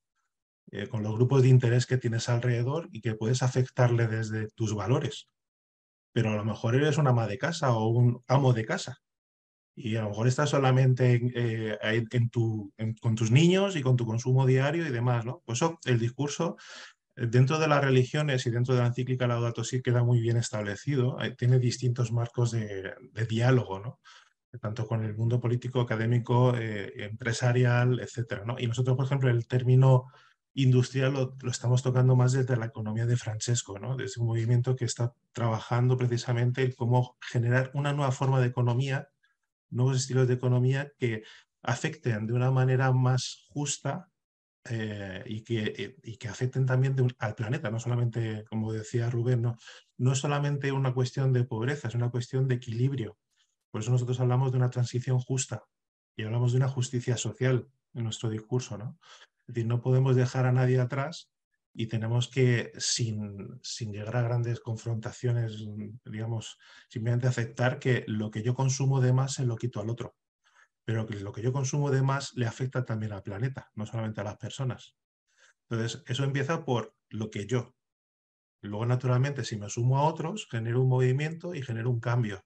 Eh, con los grupos de interés que tienes alrededor y que puedes afectarle desde tus valores. Pero a lo mejor eres un ama de casa o un amo de casa y a lo mejor estás solamente en eh, tu, con tus niños y con tu consumo diario y demás, ¿no? Pues eso, el discurso eh, dentro de las religiones y dentro de la encíclica Laudato Si queda muy bien establecido, tiene distintos marcos de, diálogo, ¿no? tanto con el mundo político, académico, empresarial, etcétera, ¿no? Y nosotros, por ejemplo, el término industrial lo, estamos tocando más desde la economía de Francesco, ¿no? desde un movimiento que está trabajando precisamente en cómo generar una nueva forma de economía, nuevos estilos de economía que afecten de una manera más justa eh, y, que, eh, y, que, afecten también al planeta, no solamente, como decía Rubén, no, no es solamente una cuestión de pobreza, es una cuestión de equilibrio. Por eso nosotros hablamos de una transición justa y hablamos de una justicia social en nuestro discurso, ¿no? Es decir, no podemos dejar a nadie atrás y tenemos que, sin, llegar a grandes confrontaciones, digamos, simplemente aceptar que lo que yo consumo de más se lo quito al otro. Pero que lo que yo consumo de más le afecta también al planeta, no solamente a las personas. Entonces, eso empieza por lo que yo. Luego, naturalmente, si me sumo a otros, genero un movimiento y genero un cambio.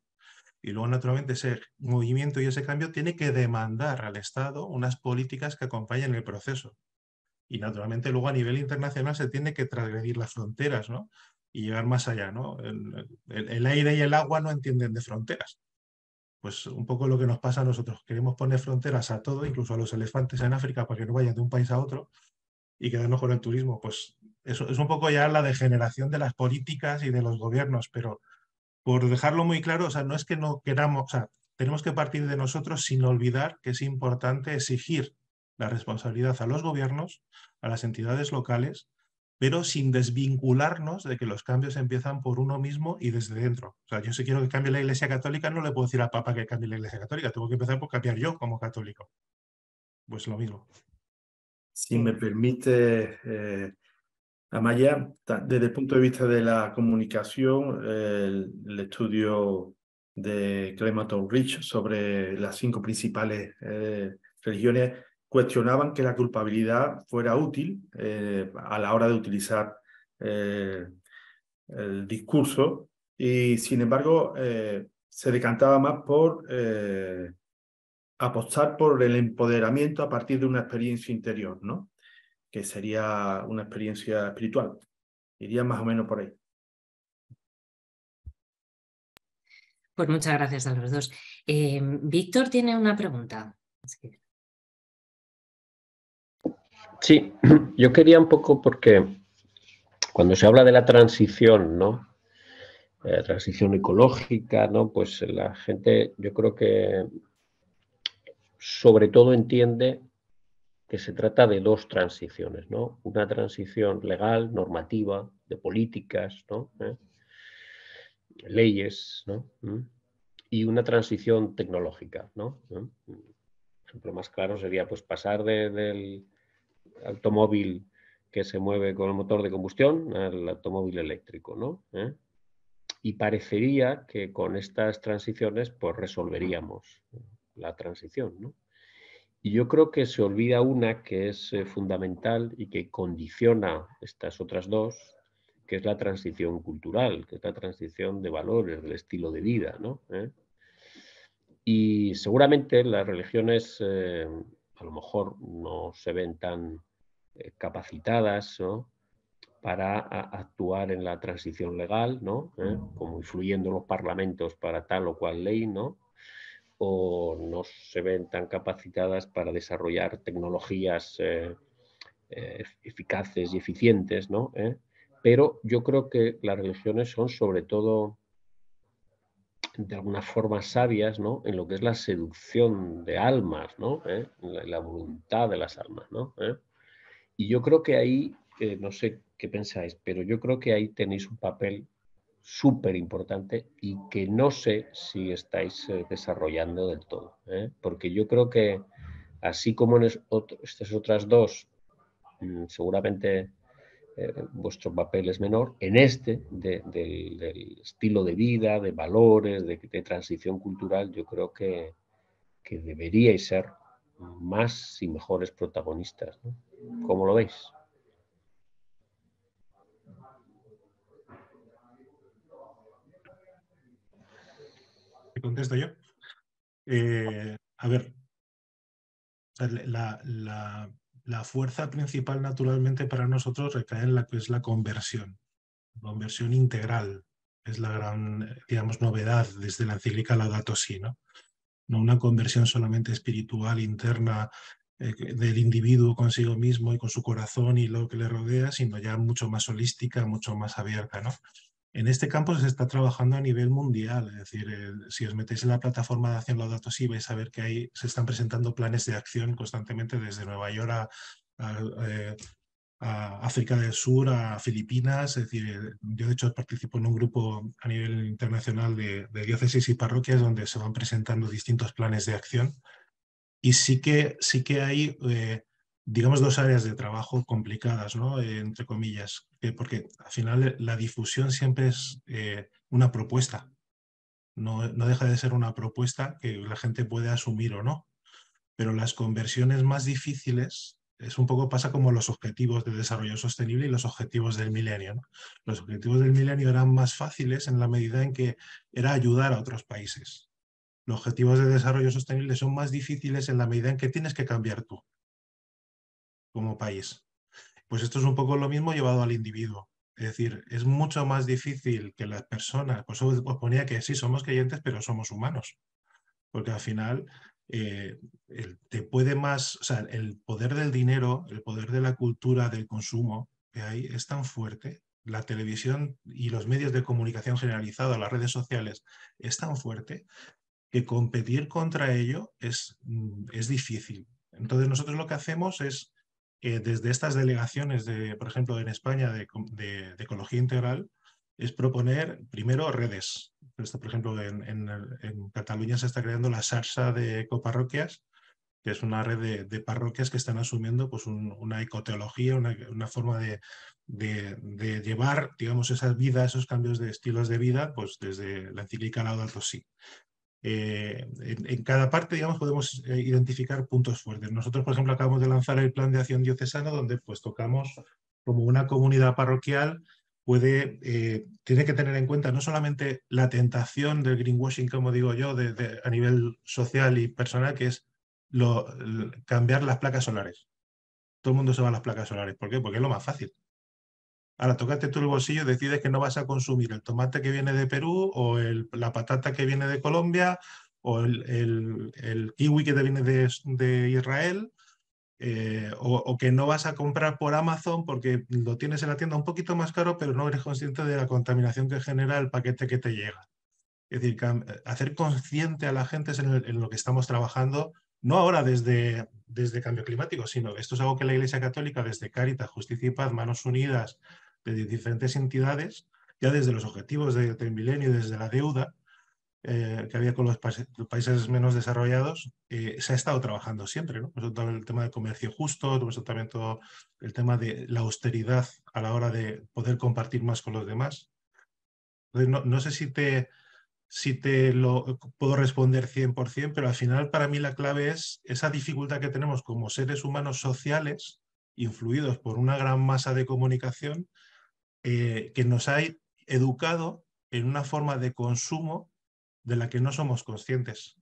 Y luego, naturalmente, ese movimiento y ese cambio tiene que demandar al Estado unas políticas que acompañen el proceso y naturalmente luego a nivel internacional se tiene que transgredir las fronteras, ¿no? Y llegar más allá, ¿no? El, aire y el agua no entienden de fronteras. Pues un poco lo que nos pasa a nosotros. Queremos poner fronteras a todo, incluso a los elefantes en África, para que no vayan de un país a otro y quedarnos con el turismo. Pues eso es un poco ya la degeneración de las políticas y de los gobiernos, pero por dejarlo muy claro, sea, no es que no queramos, o sea, tenemos que partir de nosotros sin olvidar que es importante exigir la responsabilidad a los gobiernos, a las entidades locales, pero sin desvincularnos de que los cambios empiezan por uno mismo y desde dentro. O sea, yo si quiero que cambie la Iglesia Católica, no le puedo decir al Papa que cambie la Iglesia Católica, tengo que empezar por cambiar yo como católico. Pues lo mismo. Si me permite, eh, Amaya, desde el punto de vista de la comunicación, el, estudio de Clematon Rich sobre las cinco principales eh, religiones cuestionaban que la culpabilidad fuera útil eh, a la hora de utilizar eh, el discurso y sin embargo eh, se decantaba más por apostar por el empoderamiento a partir de una experiencia interior, ¿no? que sería una experiencia espiritual. Iría más o menos por ahí. Pues muchas gracias a los dos. Víctor tiene una pregunta. Sí, [CLEARS THROAT] yo quería un poco porque cuando se habla de la transición, ¿no? Eh, transición ecológica, ¿no? Pues la gente, yo creo que sobre todo entiende que se trata de dos transiciones, ¿no? Una transición legal, normativa, de políticas, ¿no? ¿Eh? Leyes, ¿no? ¿Mm? Y una transición tecnológica, ¿no? ¿Eh? ejemplo más claro sería pues pasar del automóvil que se mueve con el motor de combustión al automóvil eléctrico, ¿no? ¿Eh? Y parecería que con estas transiciones pues resolveríamos la transición, ¿no? Y yo creo que se olvida una que es eh, fundamental y que condiciona estas otras dos, que es la transición cultural, que es la transición de valores, del estilo de vida, ¿no? ¿Eh? Y seguramente las religiones a lo mejor no se ven tan eh, capacitadas para actuar en la transición legal, ¿no? ¿Eh? como influyendo los parlamentos para tal o cual ley, ¿no? o no se ven tan capacitadas para desarrollar tecnologías eh, eficaces y eficientes, ¿no? pero yo creo que las religiones son sobre todo de alguna forma sabias ¿no? en lo que es la seducción de almas, ¿no? ¿eh? la, voluntad de las almas. ¿no? ¿eh? Y yo creo que ahí, eh, no sé qué pensáis, pero yo creo que ahí tenéis un papel súper importante y que no sé si estáis desarrollando del todo, porque yo creo que así como en estas otras dos, mm, seguramente eh, vuestro papel es menor, en este, del estilo de vida, de valores, de, transición cultural, yo creo que, que, deberíais ser más y mejores protagonistas. ¿no? ¿Cómo lo veis? contesto yo? Eh, a ver, la la fuerza principal naturalmente para nosotros recae en la que es la conversión, conversión integral. Es la gran, digamos, novedad desde la encíclica dato sí ¿no? No una conversión solamente espiritual, interna, eh, del individuo consigo mismo y con su corazón y lo que le rodea, sino ya mucho más holística, mucho más abierta, ¿no? En este campo se está trabajando a nivel mundial, es decir, eh, si os metéis en la plataforma de acción Laudato sí vais a ver que ahí se están presentando planes de acción constantemente desde Nueva York a, eh, África del Sur, a Filipinas. Es decir, eh, yo de hecho participo en un grupo a nivel internacional de, diócesis y parroquias donde se van presentando distintos planes de acción. Y sí que, sí que hay digamos, dos áreas de trabajo complicadas, ¿no? Eh, entre comillas, eh, porque al final eh, la difusión siempre es una propuesta, no, deja de ser una propuesta que la gente puede asumir o no, pero las conversiones más difíciles es un poco pasa como los objetivos de desarrollo sostenible y los objetivos del milenio. Los objetivos del milenio eran más fáciles en la medida en que era ayudar a otros países. Los objetivos de desarrollo sostenible son más difíciles en la medida en que tienes que cambiar tú como país. Pues esto es un poco lo mismo llevado al individuo. Es decir, es mucho más difícil que las personas, Pues os ponía que sí, somos creyentes, pero somos humanos. Porque al final eh, te puede más, o sea, el poder del dinero, el poder de la cultura, del consumo que hay es tan fuerte, la televisión y los medios de comunicación generalizados, las redes sociales, es tan fuerte que competir contra ello es, mm, es difícil. Entonces nosotros lo que hacemos es eh, desde estas delegaciones, de, por ejemplo, en España de, ecología integral, es proponer primero redes. Pues, por ejemplo, en, Cataluña se está creando la SARSA de ecoparroquias, que es una red de, parroquias que están asumiendo pues, una ecoteología, una, forma de, llevar digamos, esas vidas, esos cambios de estilos de vida, pues, desde la encíclica Laudato Si. Eh, en, cada parte, digamos, podemos eh, identificar puntos fuertes. Nosotros, por ejemplo, acabamos de lanzar el plan de acción diocesano, donde pues tocamos como una comunidad parroquial puede, eh, tiene que tener en cuenta no solamente la tentación del greenwashing, como digo yo, a nivel social y personal, que es cambiar las placas solares. Todo el mundo se va a las placas solares. ¿Por qué? Porque es lo más fácil ahora tocaste tú el bolsillo, decides que no vas a consumir el tomate que viene de Perú o la patata que viene de Colombia o el, kiwi que te viene de, Israel. Eh, o, que no vas a comprar por Amazon porque lo tienes en la tienda un poquito más caro, pero no eres consciente de la contaminación que genera el paquete que te llega. Es decir, hacer consciente a la gente es en, lo que estamos trabajando, no ahora desde, desde cambio climático, sino esto es algo que la Iglesia Católica, desde Caritas, Justicia y Paz, Manos Unidas, de diferentes entidades, ya desde los objetivos de, del milenio, desde la deuda eh, que había con los países menos desarrollados, eh, se ha estado trabajando siempre. ¿no? eso también el tema de comercio justo, también todo el tema de la austeridad a la hora de poder compartir más con los demás. Entonces, no, no sé si te, si te lo puedo responder 100%, pero al final para mí la clave es esa dificultad que tenemos como seres humanos sociales, influidos por una gran masa de comunicación, eh, que nos ha educado en una forma de consumo de la que no somos conscientes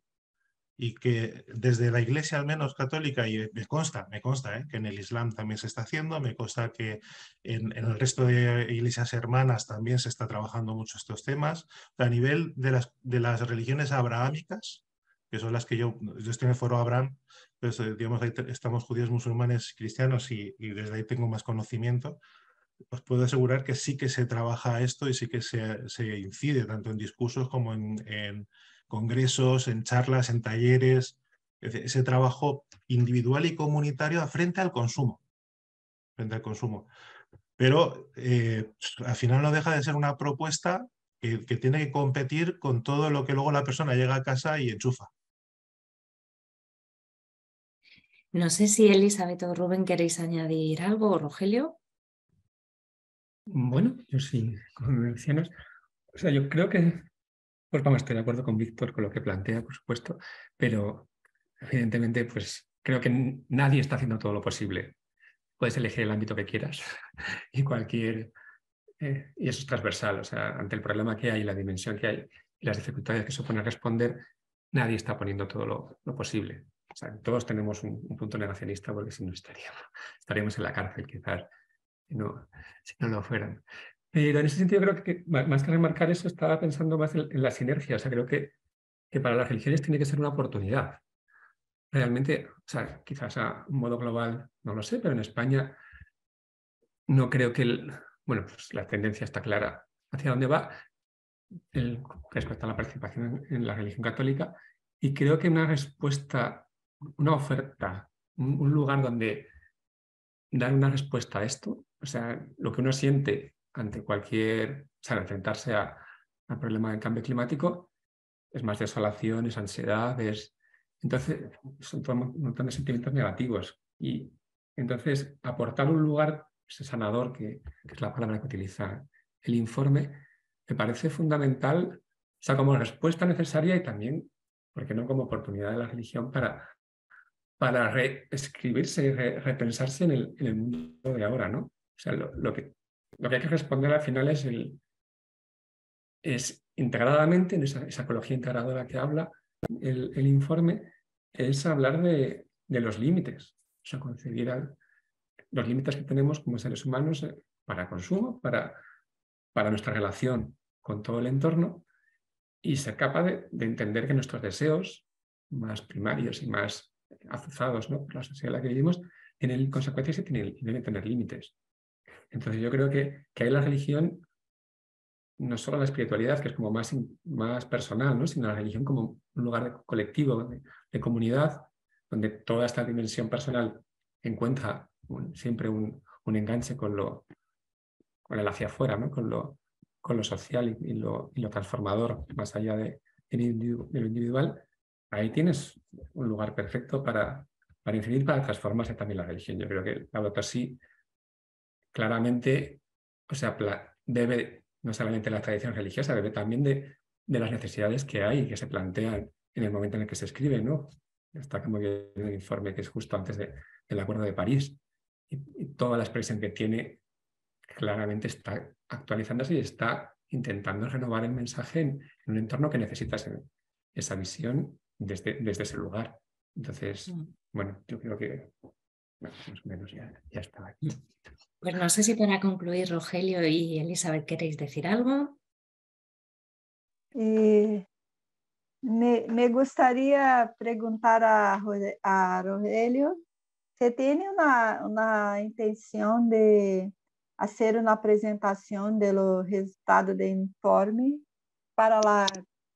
y que desde la iglesia al menos católica, y me consta, me consta eh, que en el Islam también se está haciendo, me consta que en, el resto de iglesias hermanas también se está trabajando mucho estos temas, a nivel de las, de las religiones abrahámicas, que son las que yo, yo estoy en el foro Abraham, pues, eh, digamos, ahí estamos judíos, musulmanes, cristianos, y desde ahí tengo más conocimiento, os puedo asegurar que sí que se trabaja esto y sí que se, incide tanto en discursos como en, congresos, en charlas, en talleres, ese trabajo individual y comunitario frente al consumo. Frente al consumo. Pero eh, al final no deja de ser una propuesta que, que tiene que competir con todo lo que luego la persona llega a casa y enchufa. No sé si Elizabeth o Rubén queréis añadir algo, o Rogelio. Bueno, yo sí, como mencionas, O sea, yo creo que, pues vamos, estoy de acuerdo con Víctor con lo que plantea, por supuesto, pero evidentemente, pues creo que nadie está haciendo todo lo posible. Puedes elegir el ámbito que quieras [LAUGHS] y cualquier. Eh, y eso es transversal, o sea, ante el problema que hay, la dimensión que hay y las dificultades que supone responder, nadie está poniendo todo lo, posible. O sea, todos tenemos un, punto negacionista porque si no estaríamos, [LAUGHS] estaríamos en la cárcel quizás si no, si no lo fueran. Pero en ese sentido creo que, más que remarcar eso, estaba pensando más en, la sinergia. O sea, creo que, que, para las religiones tiene que ser una oportunidad. Realmente, o sea, quizás a un modo global, no lo sé, pero en España no creo que bueno, pues la tendencia está clara hacia dónde va respecto a la participación en, la religión católica y creo que una respuesta, una oferta, un lugar donde dar una respuesta a esto o sea, lo que uno siente ante cualquier, o sea, enfrentarse al problema del cambio climático, es más desolación, es ansiedad, es... Entonces, son un montón de sentimientos negativos. Y entonces, aportar un lugar ese pues, sanador, que, es la palabra que utiliza el informe, me parece fundamental, o sea, como respuesta necesaria y también, porque no?, como oportunidad de la religión para, para reescribirse y repensarse en el, en el mundo de ahora, ¿no? lo, que, lo que hay que responder al final es, integradamente, en esa, esa ecología integradora que habla el, informe, es hablar de, los límites, o sea, concebir los límites que tenemos como seres humanos eh, para consumo, para, para nuestra relación con todo el entorno y ser capaz de, entender que nuestros deseos más primarios y más azuzados ¿no? por la sociedad en la que vivimos tienen consecuencias y deben tener límites. Entonces yo creo que, que ahí la religión, no solo la espiritualidad, que es como más, más personal, ¿no? sino la religión como un lugar colectivo, de, comunidad, donde toda esta dimensión personal encuentra siempre un, un, enganche con, lo, con el hacia afuera, ¿no? con, lo, con lo social y, lo, y lo, transformador, más allá de, lo individual. Ahí tienes un lugar perfecto para, para incidir, para transformarse también la religión. Yo creo que la sí claramente, o sea, debe no solamente de la tradición religiosa, debe también de, de las necesidades que hay y que se plantean en el momento en el que se escribe, ¿no? Está como bien el informe que es justo antes del Acuerdo de París. Y, toda la expresión que tiene claramente está actualizándose y está intentando renovar el mensaje en, un entorno que necesita esa visión desde, desde ese lugar. Entonces, mm. bueno, yo creo que más o menos ya, ya aquí. Pues no sé si para concluir, Rogelio y Elizabeth, ¿queréis decir algo? Eh, me, me, gustaría preguntar a, a Rogelio se tem uma, uma intenção de fazer uma apresentação do resultado do informe para lá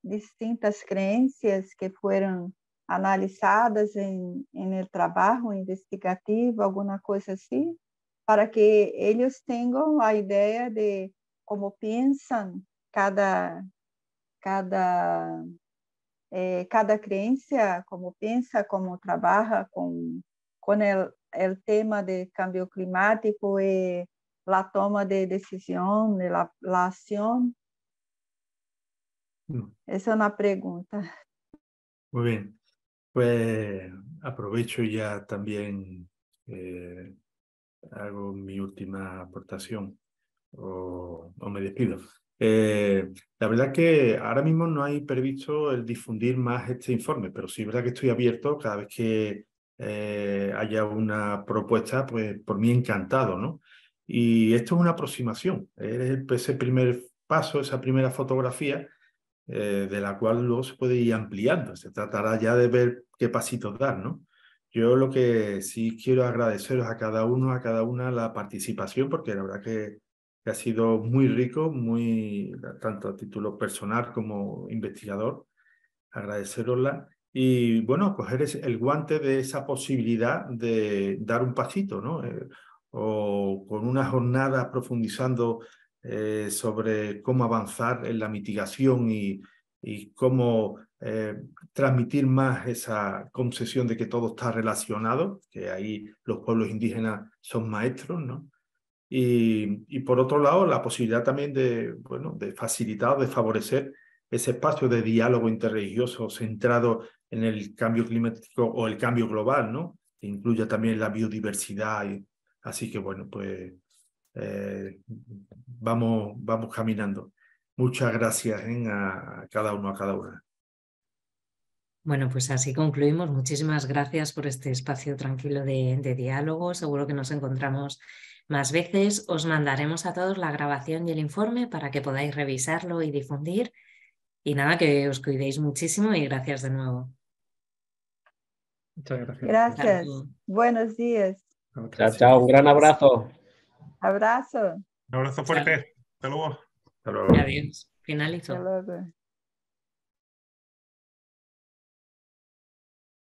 distintas crenças que foram analisadas em, em el trabalho investigativo, alguma coisa assim? para que eles tenham a ideia de como pensam cada cada é, cada crença, como pensa, como trabalha com com el, el tema de cambio climático e a toma de decisão, de la, la é uma pergunta una pregunta. Muy bien. Pues aprovecho ya también eh, hago mi última aportación o, me despido. Eh, la verdad es que ahora mismo no hay previsto el difundir más este informe, pero sí es verdad que estoy abierto cada vez que eh, haya una propuesta, pues por mí encantado, ¿no? Y esto es una aproximación, es ese primer paso, esa primera fotografía, eh, de la cual luego se puede ir ampliando. Se tratará ya de ver qué pasitos dar, ¿no? Yo lo que sí quiero agradeceros a cada uno, a cada una la participación, porque la verdad que, ha sido muy rico, muy tanto a título personal como investigador. Agradecerosla y bueno, coger el guante de esa posibilidad de dar un pasito, ¿no? Eh, o con una jornada profundizando eh, sobre cómo avanzar en la mitigación y, y cómo eh, transmitir más esa concesión de que todo está relacionado, que ahí los pueblos indígenas son maestros, ¿no? Y, por otro lado, la posibilidad también de, bueno, de facilitar, de favorecer ese espacio de diálogo interreligioso centrado en el cambio climático o el cambio global, ¿no? Que incluya también la biodiversidad. así que, bueno, pues eh, vamos, vamos caminando. Muchas gracias ¿eh? a cada uno, a cada una. Bueno, pues así concluimos. Muchísimas gracias por este espacio tranquilo de, diálogo. Seguro que nos encontramos más veces. Os mandaremos a todos la grabación y el informe para que podáis revisarlo y difundir. Y nada, que os cuidéis muchísimo y gracias de nuevo. Muchas gracias. Gracias. Buenos días. Chao, chao. Un gran abrazo. Abrazo. Un abrazo fuerte. Hasta luego. Hasta Adiós. Finalizo.